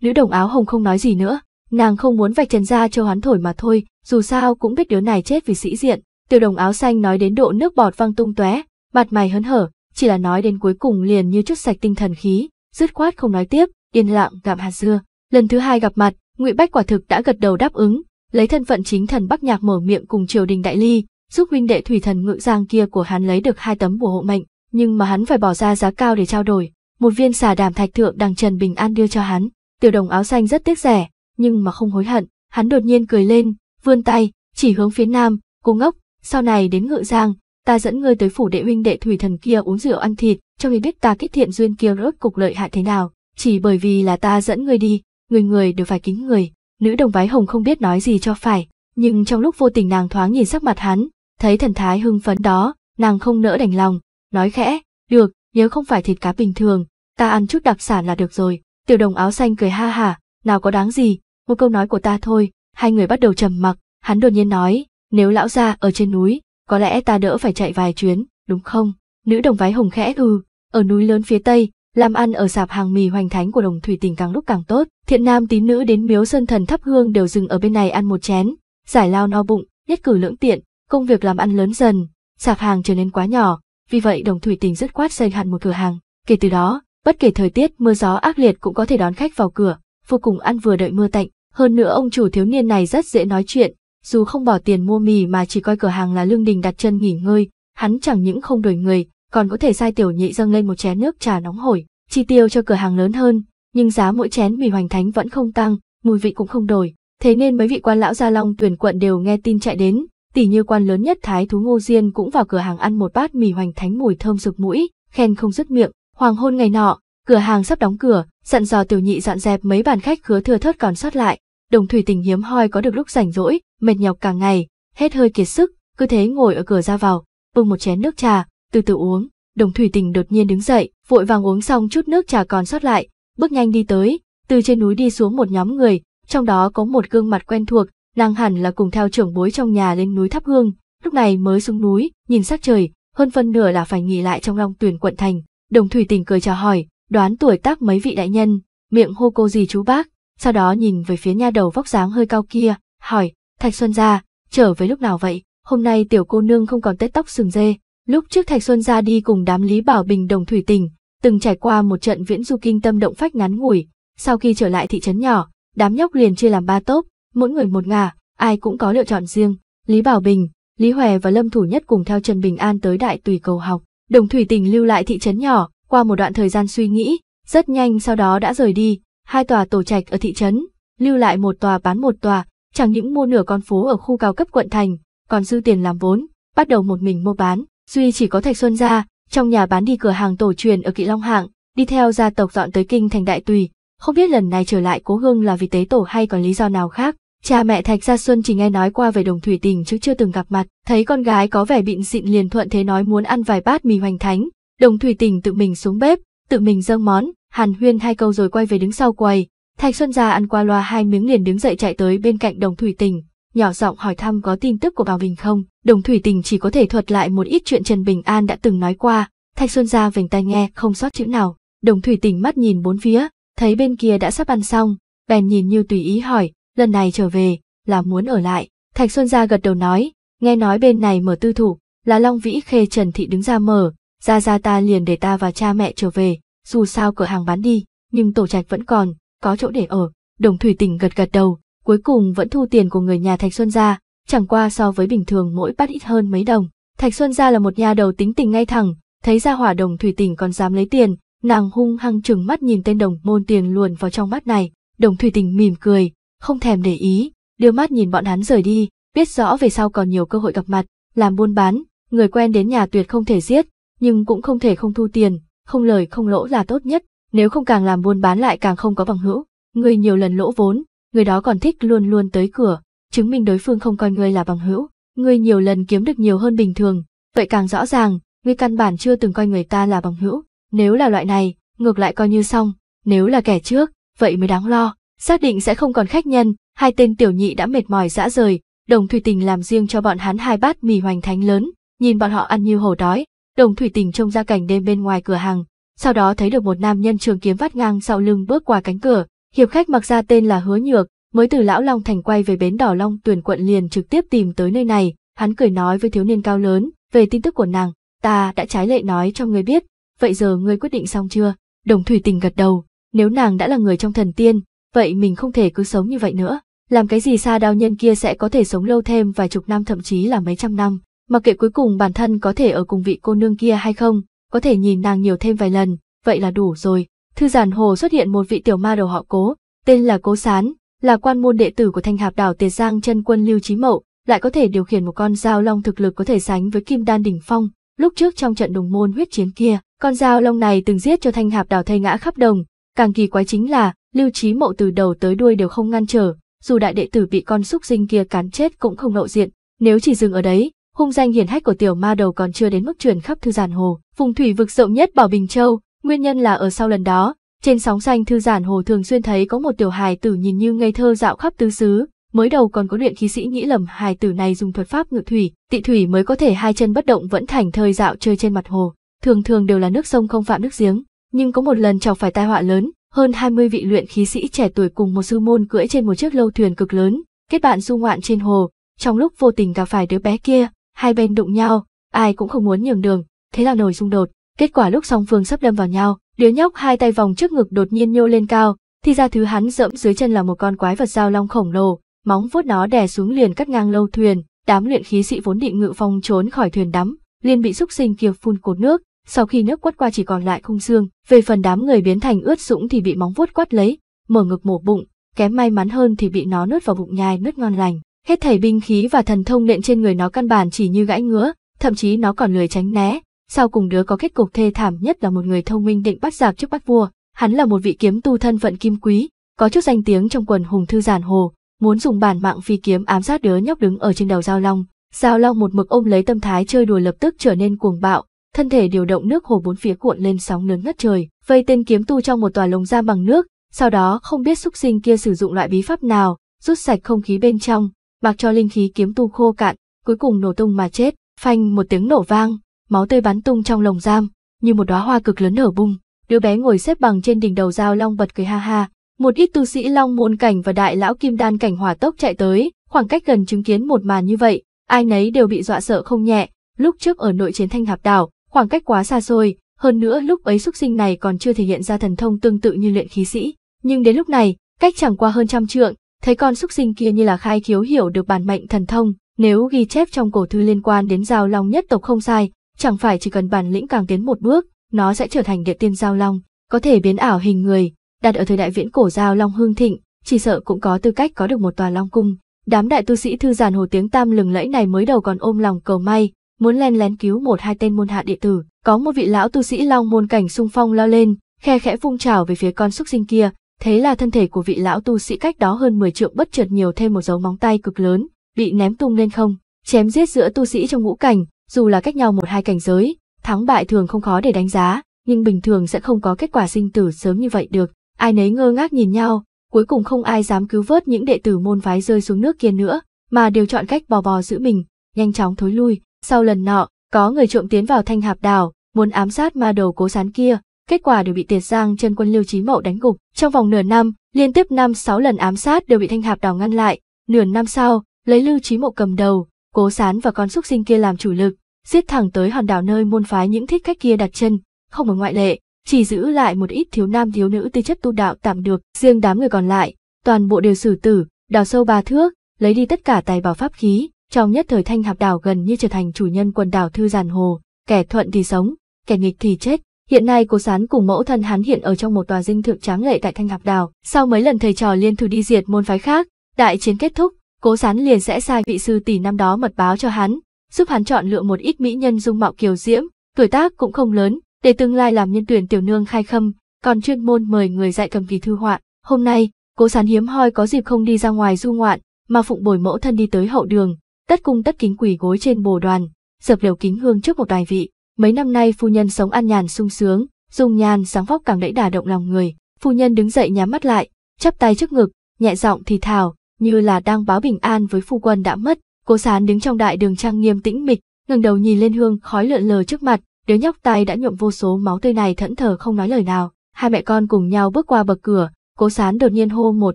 Nữ đồng áo hồng không nói gì nữa, nàng không muốn vạch trần ra cho hắn thổi mà thôi, dù sao cũng biết đứa này chết vì sĩ diện, Tiểu đồng áo xanh nói đến độ nước bọt văng tung tóe, mặt mày hớn hở, chỉ là nói đến cuối cùng liền như chút sạch tinh thần khí, dứt khoát không nói tiếp, yên lặng gặm hạt dưa. Lần thứ hai gặp mặt, Ngụy Bách quả thực đã gật đầu đáp ứng, lấy thân phận chính thần Bắc Nhạc mở miệng cùng triều đình đại ly, giúp huynh đệ thủy thần ngự giang kia của hắn lấy được hai tấm bùa hộ mệnh, nhưng mà hắn phải bỏ ra giá cao để trao đổi. Một viên xà đàm thạch thượng đằng Trần Bình An đưa cho hắn, tiểu đồng áo xanh rất tiếc rẻ, nhưng mà không hối hận, hắn đột nhiên cười lên, vươn tay, chỉ hướng phía nam, cô ngốc, sau này đến ngự giang, ta dẫn ngươi tới phủ đệ huynh đệ thủy thần kia uống rượu ăn thịt, cho ngươi biết ta kết thiện duyên kia rốt cục lợi hại thế nào, chỉ bởi vì là ta dẫn ngươi đi, người người đều phải kính người. Nữ đồng vái hồng không biết nói gì cho phải, nhưng trong lúc vô tình nàng thoáng nhìn sắc mặt hắn, thấy thần thái hưng phấn đó, nàng không nỡ đành lòng, nói khẽ, được, nếu không phải thịt cá bình thường, ta ăn chút đặc sản là được rồi. Tiểu đồng áo xanh cười ha hả, nào có đáng gì, một câu nói của ta thôi, hai người bắt đầu trầm mặc, hắn đột nhiên nói, nếu lão gia ở trên núi, có lẽ ta đỡ phải chạy vài chuyến, đúng không? Nữ đồng váy hồng khẽ ừ, ở núi lớn phía tây, làm ăn ở sạp hàng mì hoành thánh của đồng thủy tỉnh càng lúc càng tốt, thiện nam tín nữ đến miếu sơn thần thắp hương đều dừng ở bên này ăn một chén, giải lao no bụng, nhất cử lưỡng tiện, công việc làm ăn lớn dần, sạp hàng trở nên quá nhỏ, vì vậy đồng thủy tỉnh dứt khoát xây hẳn một cửa hàng, kể từ đó, bất kể thời tiết mưa gió ác liệt cũng có thể đón khách vào cửa, vô cùng ăn vừa đợi mưa tạnh, hơn nữa ông chủ thiếu niên này rất dễ nói chuyện, dù không bỏ tiền mua mì mà chỉ coi cửa hàng là lương đình đặt chân nghỉ ngơi, hắn chẳng những không đuổi người, còn có thể sai tiểu nhị dâng lên một chén nước trà nóng hổi, chi tiêu cho cửa hàng lớn hơn, nhưng giá mỗi chén mì hoành thánh vẫn không tăng, mùi vị cũng không đổi. Thế nên mấy vị quan lão gia long tuyển quận đều nghe tin chạy đến, tỷ như quan lớn nhất thái thú ngô diên cũng vào cửa hàng ăn một bát mì hoành thánh mùi thơm rực mũi, khen không dứt miệng, hoàng hôn ngày nọ, cửa hàng sắp đóng cửa, dặn dò tiểu nhị dọn dẹp mấy bàn khách khứa thừa thớt còn sót lại, đồng thủy tình hiếm hoi có được lúc rảnh rỗi, mệt nhọc cả ngày, hết hơi kiệt sức, cứ thế ngồi ở cửa ra vào, bưng một chén nước trà, từ từ uống. Đồng Thủy Tình đột nhiên đứng dậy, vội vàng uống xong chút nước trà còn sót lại, bước nhanh đi tới, từ trên núi đi xuống một nhóm người, trong đó có một gương mặt quen thuộc, nàng hẳn là cùng theo trưởng bối trong nhà lên núi thắp hương, lúc này mới xuống núi, nhìn sắc trời, hơn phân nửa là phải nghỉ lại trong Long Tuyển quận thành. Đồng Thủy Tình cười chào hỏi, đoán tuổi tác mấy vị đại nhân, miệng hô cô gì chú bác, sau đó nhìn về phía nha đầu vóc dáng hơi cao kia, hỏi, Thạch Xuân Gia trở về lúc nào vậy? Hôm nay tiểu cô nương không còn tết tóc sừng dê. Lúc trước Thạch Xuân Gia đi cùng đám Lý Bảo Bình đồng thủy tình, từng trải qua một trận viễn du kinh tâm động phách ngắn ngủi. Sau khi trở lại thị trấn nhỏ, đám nhóc liền chia làm ba tốp, mỗi người một ngả, ai cũng có lựa chọn riêng. Lý Bảo Bình, Lý Hoè và Lâm Thủ Nhất cùng theo Trần Bình An tới Đại Tùy cầu học. Đồng thủy tình lưu lại thị trấn nhỏ, qua một đoạn thời gian suy nghĩ, rất nhanh sau đó đã rời đi, hai tòa tổ trạch ở thị trấn, lưu lại một tòa bán một tòa, chẳng những mua nửa con phố ở khu cao cấp quận thành, còn dư tiền làm vốn, bắt đầu một mình mua bán. Duy chỉ có Thạch Xuân ra, trong nhà bán đi cửa hàng tổ truyền ở Kỵ Long Hạng, đi theo gia tộc dọn tới kinh thành Đại Tùy. Không biết lần này trở lại cố hương là vì tế tổ hay còn lý do nào khác. Cha mẹ Thạch Gia Xuân chỉ nghe nói qua về đồng thủy tình chứ chưa từng gặp mặt, thấy con gái có vẻ bịn xịn liền thuận thế nói muốn ăn vài bát mì hoành thánh. Đồng thủy tình tự mình xuống bếp, tự mình dâng món, hàn huyên hai câu rồi quay về đứng sau quầy, Thạch Xuân Gia ăn qua loa hai miếng liền đứng dậy chạy tới bên cạnh Đồng Thủy Tình, nhỏ giọng hỏi thăm có tin tức của Bảo Bình không. Đồng Thủy Tình chỉ có thể thuật lại một ít chuyện Trần Bình An đã từng nói qua. Thạch Xuân Gia vành tai nghe không sót chữ nào. Đồng Thủy Tình mắt nhìn bốn phía, thấy bên kia đã sắp ăn xong, bèn nhìn như tùy ý hỏi, lần này trở về là muốn ở lại. Thạch Xuân Gia gật đầu nói, nghe nói bên này mở tư thủ, là Long Vĩ Khê Trần Thị đứng ra mở, ra ra ta liền để ta và cha mẹ trở về, dù sao cửa hàng bán đi, nhưng tổ trạch vẫn còn, có chỗ để ở. Đồng thủy tình gật gật đầu, cuối cùng vẫn thu tiền của người nhà Thạch Xuân Gia. chẳng qua so với bình thường mỗi bát ít hơn mấy đồng. Thạch Xuân Gia là một nhà đầu tính tình ngay thẳng, thấy ra hỏa đồng thủy tình còn dám lấy tiền, nàng hung hăng trừng mắt nhìn tên đồng môn tiền luồn vào trong mắt này. Đồng thủy tình mỉm cười, không thèm để ý, đưa mắt nhìn bọn hắn rời đi, biết rõ về sau còn nhiều cơ hội gặp mặt, làm buôn bán, người quen đến nhà tuyệt không thể giết, nhưng cũng không thể không thu tiền, không lời không lỗ là tốt nhất nếu không càng làm buôn bán lại càng không có bằng hữu. Người nhiều lần lỗ vốn, người đó còn thích luôn luôn tới cửa, chứng minh đối phương không coi ngươi là bằng hữu. Người nhiều lần kiếm được nhiều hơn bình thường, vậy càng rõ ràng, ngươi căn bản chưa từng coi người ta là bằng hữu. Nếu là loại này, ngược lại coi như xong, nếu là kẻ trước, vậy mới đáng lo. Xác định sẽ không còn khách nhân, hai tên tiểu nhị đã mệt mỏi dã rời, đồng thủy tình làm riêng cho bọn hắn hai bát mì hoành thánh lớn, nhìn bọn họ ăn như hổ đói. Đồng thủy tình trông ra cảnh đêm bên ngoài cửa hàng, sau đó thấy được một nam nhân trường kiếm vắt ngang sau lưng bước qua cánh cửa, hiệp khách mặc ra tên là Hứa Nhược, mới từ Lão Long Thành quay về bến đỏ Long tuyển quận liền trực tiếp tìm tới nơi này, hắn cười nói với thiếu niên cao lớn, về tin tức của nàng, ta đã trái lệ nói cho người biết, vậy giờ ngươi quyết định xong chưa? Đồng Thủy Tình gật đầu, nếu nàng đã là người trong thần tiên, vậy mình không thể cứ sống như vậy nữa. Làm cái gì xa đao nhân kia sẽ có thể sống lâu thêm vài chục năm thậm chí là mấy trăm năm, mặc kệ cuối cùng bản thân có thể ở cùng vị cô nương kia hay không, có thể nhìn nàng nhiều thêm vài lần, vậy là đủ rồi. Thư giản hồ xuất hiện một vị tiểu ma đầu họ cố, tên là Cố Sán, là quan môn đệ tử của thanh hạp đảo Tề Giang chân quân Lưu Chí Mậu, lại có thể điều khiển một con dao long thực lực có thể sánh với kim đan đỉnh phong. Lúc trước trong trận đồng môn huyết chiến kia, con dao long này từng giết cho thanh hạp đảo thay ngã khắp đồng. Càng kỳ quái chính là, Lưu Chí Mậu từ đầu tới đuôi đều không ngăn trở, dù đại đệ tử bị con xúc sinh kia cắn chết cũng không lộ diện, nếu chỉ dừng ở đấy, hung danh hiển hách của tiểu ma đầu còn chưa đến mức truyền khắp thư giản hồ vùng thủy vực rộng nhất Bảo Bình Châu, nguyên nhân là ở sau lần đó, trên sóng xanh thư giản hồ thường xuyên thấy có một tiểu hài tử nhìn như ngây thơ dạo khắp tứ xứ, mới đầu còn có luyện khí sĩ nghĩ lầm hài tử này dùng thuật pháp ngự thủy, tị thủy mới có thể hai chân bất động vẫn thành thơi dạo chơi trên mặt hồ, thường thường đều là nước sông không phạm nước giếng, nhưng có một lần chọc phải tai họa lớn, hơn 20 vị luyện khí sĩ trẻ tuổi cùng một sư môn cưỡi trên một chiếc lâu thuyền cực lớn, kết bạn du ngoạn trên hồ, trong lúc vô tình gặp phải đứa bé kia, hai bên đụng nhau, ai cũng không muốn nhường đường, thế là nổi xung đột. Kết quả lúc song phương sắp đâm vào nhau, đứa nhóc hai tay vòng trước ngực đột nhiên nhô lên cao, thì ra thứ hắn dẫm dưới chân là một con quái vật dao long khổng lồ, móng vuốt nó đè xuống liền cắt ngang lâu thuyền, đám luyện khí sĩ vốn định ngự phong trốn khỏi thuyền đắm, liền bị xúc sinh kia phun cột nước, sau khi nước quất qua chỉ còn lại khung xương, về phần đám người biến thành ướt sũng thì bị móng vuốt quát lấy, mở ngực mổ bụng, kém may mắn hơn thì bị nó nuốt vào bụng nhai nuốt ngon lành. Hết thảy binh khí và thần thông nện trên người nó căn bản chỉ như gãy ngứa, thậm chí nó còn lười tránh né, sau cùng đứa có kết cục thê thảm nhất là một người thông minh định bắt giặc trước bắt vua. Hắn là một vị kiếm tu thân phận kim quý, có chút danh tiếng trong quần hùng thư giản hồ, muốn dùng bản mạng phi kiếm ám sát đứa nhóc đứng ở trên đầu giao long. Giao long một mực ôm lấy tâm thái chơi đùa lập tức trở nên cuồng bạo, thân thể điều động nước hồ bốn phía cuộn lên sóng lớn ngất trời, vây tên kiếm tu trong một tòa lồng giam bằng nước, sau đó không biết xúc sinh kia sử dụng loại bí pháp nào, rút sạch không khí bên trong, mặc cho linh khí kiếm tu khô cạn, cuối cùng nổ tung mà chết, phanh một tiếng nổ vang, máu tươi bắn tung trong lồng giam, như một đóa hoa cực lớn nở bung. Đứa bé ngồi xếp bằng trên đỉnh đầu dao long bật cười ha ha. Một ít tu sĩ long môn cảnh và đại lão kim đan cảnh hỏa tốc chạy tới, khoảng cách gần chứng kiến một màn như vậy, ai nấy đều bị dọa sợ không nhẹ. Lúc trước ở nội chiến thanh hạp đảo, khoảng cách quá xa xôi, hơn nữa lúc ấy xuất sinh này còn chưa thể hiện ra thần thông tương tự như luyện khí sĩ, nhưng đến lúc này, cách chẳng qua hơn trăm trượng, thấy con xuất sinh kia như là khai khiếu hiểu được bản mệnh thần thông, nếu ghi chép trong cổ thư liên quan đến giao long nhất tộc không sai, chẳng phải chỉ cần bản lĩnh càng tiến một bước, nó sẽ trở thành địa tiên giao long, có thể biến ảo hình người, đặt ở thời đại viễn cổ giao long hương thịnh, chỉ sợ cũng có tư cách có được một tòa long cung. Đám đại tu sĩ thư giản hồ tiếng tam lừng lẫy này mới đầu còn ôm lòng cầu may, muốn len lén cứu một hai tên môn hạ đệ tử, có một vị lão tu sĩ long môn cảnh sung phong lao lên, khe khẽ vung trào về phía con xúc sinh kia, thế là thân thể của vị lão tu sĩ cách đó hơn 10 trượng bất chợt nhiều thêm một dấu móng tay cực lớn, bị ném tung lên không, chém giết giữa tu sĩ trong ngũ cảnh, dù là cách nhau một hai cảnh giới, thắng bại thường không khó để đánh giá, nhưng bình thường sẽ không có kết quả sinh tử sớm như vậy được. Ai nấy ngơ ngác nhìn nhau, cuối cùng không ai dám cứu vớt những đệ tử môn phái rơi xuống nước kia nữa, mà đều chọn cách bò bò giữ mình, nhanh chóng thối lui. Sau lần nọ, có người trộm tiến vào thanh hạp đảo, muốn ám sát ma đầu cố sán kia, kết quả đều bị tiệt giang chân quân Lưu trí Mậu đánh gục. Trong vòng nửa năm, liên tiếp năm sáu lần ám sát đều bị thanh hạp đảo ngăn lại, nửa năm sau, lấy Lưu trí Mậu cầm đầu, cố sán và con xúc sinh kia làm chủ lực, giết thẳng tới hòn đảo nơi môn phái những thích khách kia đặt chân, không một ngoại lệ, chỉ giữ lại một ít thiếu nam thiếu nữ tư chất tu đạo tạm được, riêng đám người còn lại, toàn bộ đều xử tử, đào sâu ba thước, lấy đi tất cả tài bảo pháp khí, trong nhất thời Thanh Hạp đảo gần như trở thành chủ nhân quần đảo thư giàn hồ, kẻ thuận thì sống, kẻ nghịch thì chết. Hiện nay Cố Sán cùng mẫu thân hắn hiện ở trong một tòa dinh thự tráng lệ tại Thanh Hạp đào, sau mấy lần thầy trò liên thủ đi diệt môn phái khác, đại chiến kết thúc, Cố Sán liền sẽ sai vị sư tỷ năm đó mật báo cho hắn, giúp hắn chọn lựa một ít mỹ nhân dung mạo kiều diễm, tuổi tác cũng không lớn, để tương lai làm nhân tuyển tiểu nương khai khâm, còn chuyên môn mời người dạy cầm kỳ thư họa. Hôm nay, cố sán hiếm hoi có dịp không đi ra ngoài du ngoạn, mà phụng bồi mẫu thân đi tới hậu đường, tất cung tất kính quỳ gối trên bồ đoàn, dập liều kính hương trước một đài vị. Mấy năm nay phu nhân sống an nhàn sung sướng, dùng nhàn sáng vóc càng đẫy đà động lòng người. Phu nhân đứng dậy nhắm mắt lại, chắp tay trước ngực, nhẹ giọng thì thào, như là đang báo bình an với phu quân đã mất, Cố sán đứng trong đại đường trang nghiêm tĩnh mịch, ngừng đầu nhìn lên hương khói lượn lờ trước mặt, đứa nhóc tay đã nhuộm vô số máu tươi này thẫn thờ không nói lời nào. Hai mẹ con cùng nhau bước qua bậc cửa, cố sán đột nhiên hô một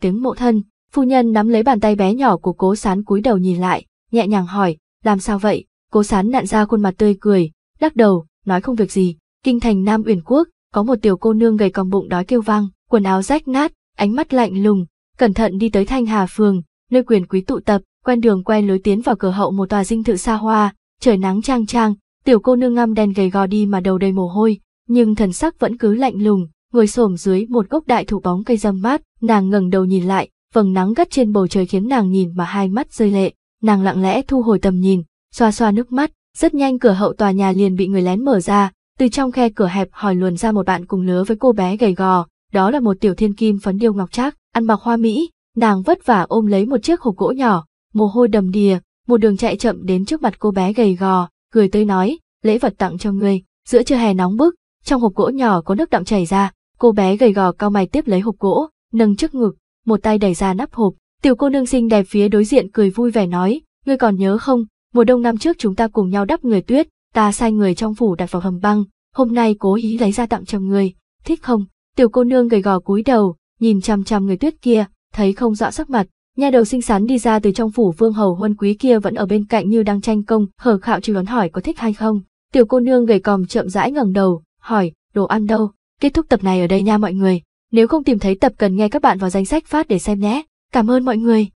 tiếng mộ thân, phu nhân nắm lấy bàn tay bé nhỏ của cố sán cúi đầu nhìn lại, nhẹ nhàng hỏi, làm sao vậy? Cố sán nặn ra khuôn mặt tươi cười, lắc đầu, nói không việc gì. Kinh thành Nam Uyển Quốc, có một tiểu cô nương gầy còng bụng đói kêu vang, quần áo rách nát, ánh mắt lạnh lùng, cẩn thận đi tới Thanh Hà Phường, nơi quyền quý tụ tập, quen đường quen lối tiến vào cửa hậu một tòa dinh thự xa hoa, trời nắng trang trang, tiểu cô nương ngăm đen gầy gò đi mà đầu đầy mồ hôi, nhưng thần sắc vẫn cứ lạnh lùng, ngồi xổm dưới một gốc đại thụ bóng cây râm mát, nàng ngẩng đầu nhìn lại, vầng nắng gắt trên bầu trời khiến nàng nhìn mà hai mắt rơi lệ, nàng lặng lẽ thu hồi tầm nhìn, xoa xoa nước mắt, rất nhanh cửa hậu tòa nhà liền bị người lén mở ra, từ trong khe cửa hẹp hỏi luồn ra một bạn cùng lứa với cô bé gầy gò, đó là một tiểu thiên kim phấn điêu ngọc trác, ăn mặc hoa mỹ, nàng vất vả ôm lấy một chiếc hộp gỗ nhỏ, mồ hôi đầm đìa, một đường chạy chậm đến trước mặt cô bé gầy gò, cười tươi nói, lễ vật tặng cho ngươi, giữa trưa hè nóng bức, trong hộp gỗ nhỏ có nước đọng chảy ra, cô bé gầy gò cao mày tiếp lấy hộp gỗ, nâng trước ngực, một tay đẩy ra nắp hộp, tiểu cô nương xinh đẹp phía đối diện cười vui vẻ nói, ngươi còn nhớ không, mùa đông năm trước chúng ta cùng nhau đắp người tuyết, ta sai người trong phủ đặt vào hầm băng, hôm nay cố ý lấy ra tặng cho ngươi, thích không? Tiểu cô nương gầy gò cúi đầu, nhìn chăm chăm người tuyết kia, thấy không rõ sắc mặt, Nha đầu xinh xắn đi ra từ trong phủ vương hầu huân quý kia vẫn ở bên cạnh như đang tranh công, hở khạo chỉ đoán hỏi có thích hay không. Tiểu cô nương gầy còm chậm rãi ngẩng đầu, hỏi, đồ ăn đâu? Kết thúc tập này ở đây nha mọi người. Nếu không tìm thấy tập cần nghe các bạn vào danh sách phát để xem nhé. Cảm ơn mọi người.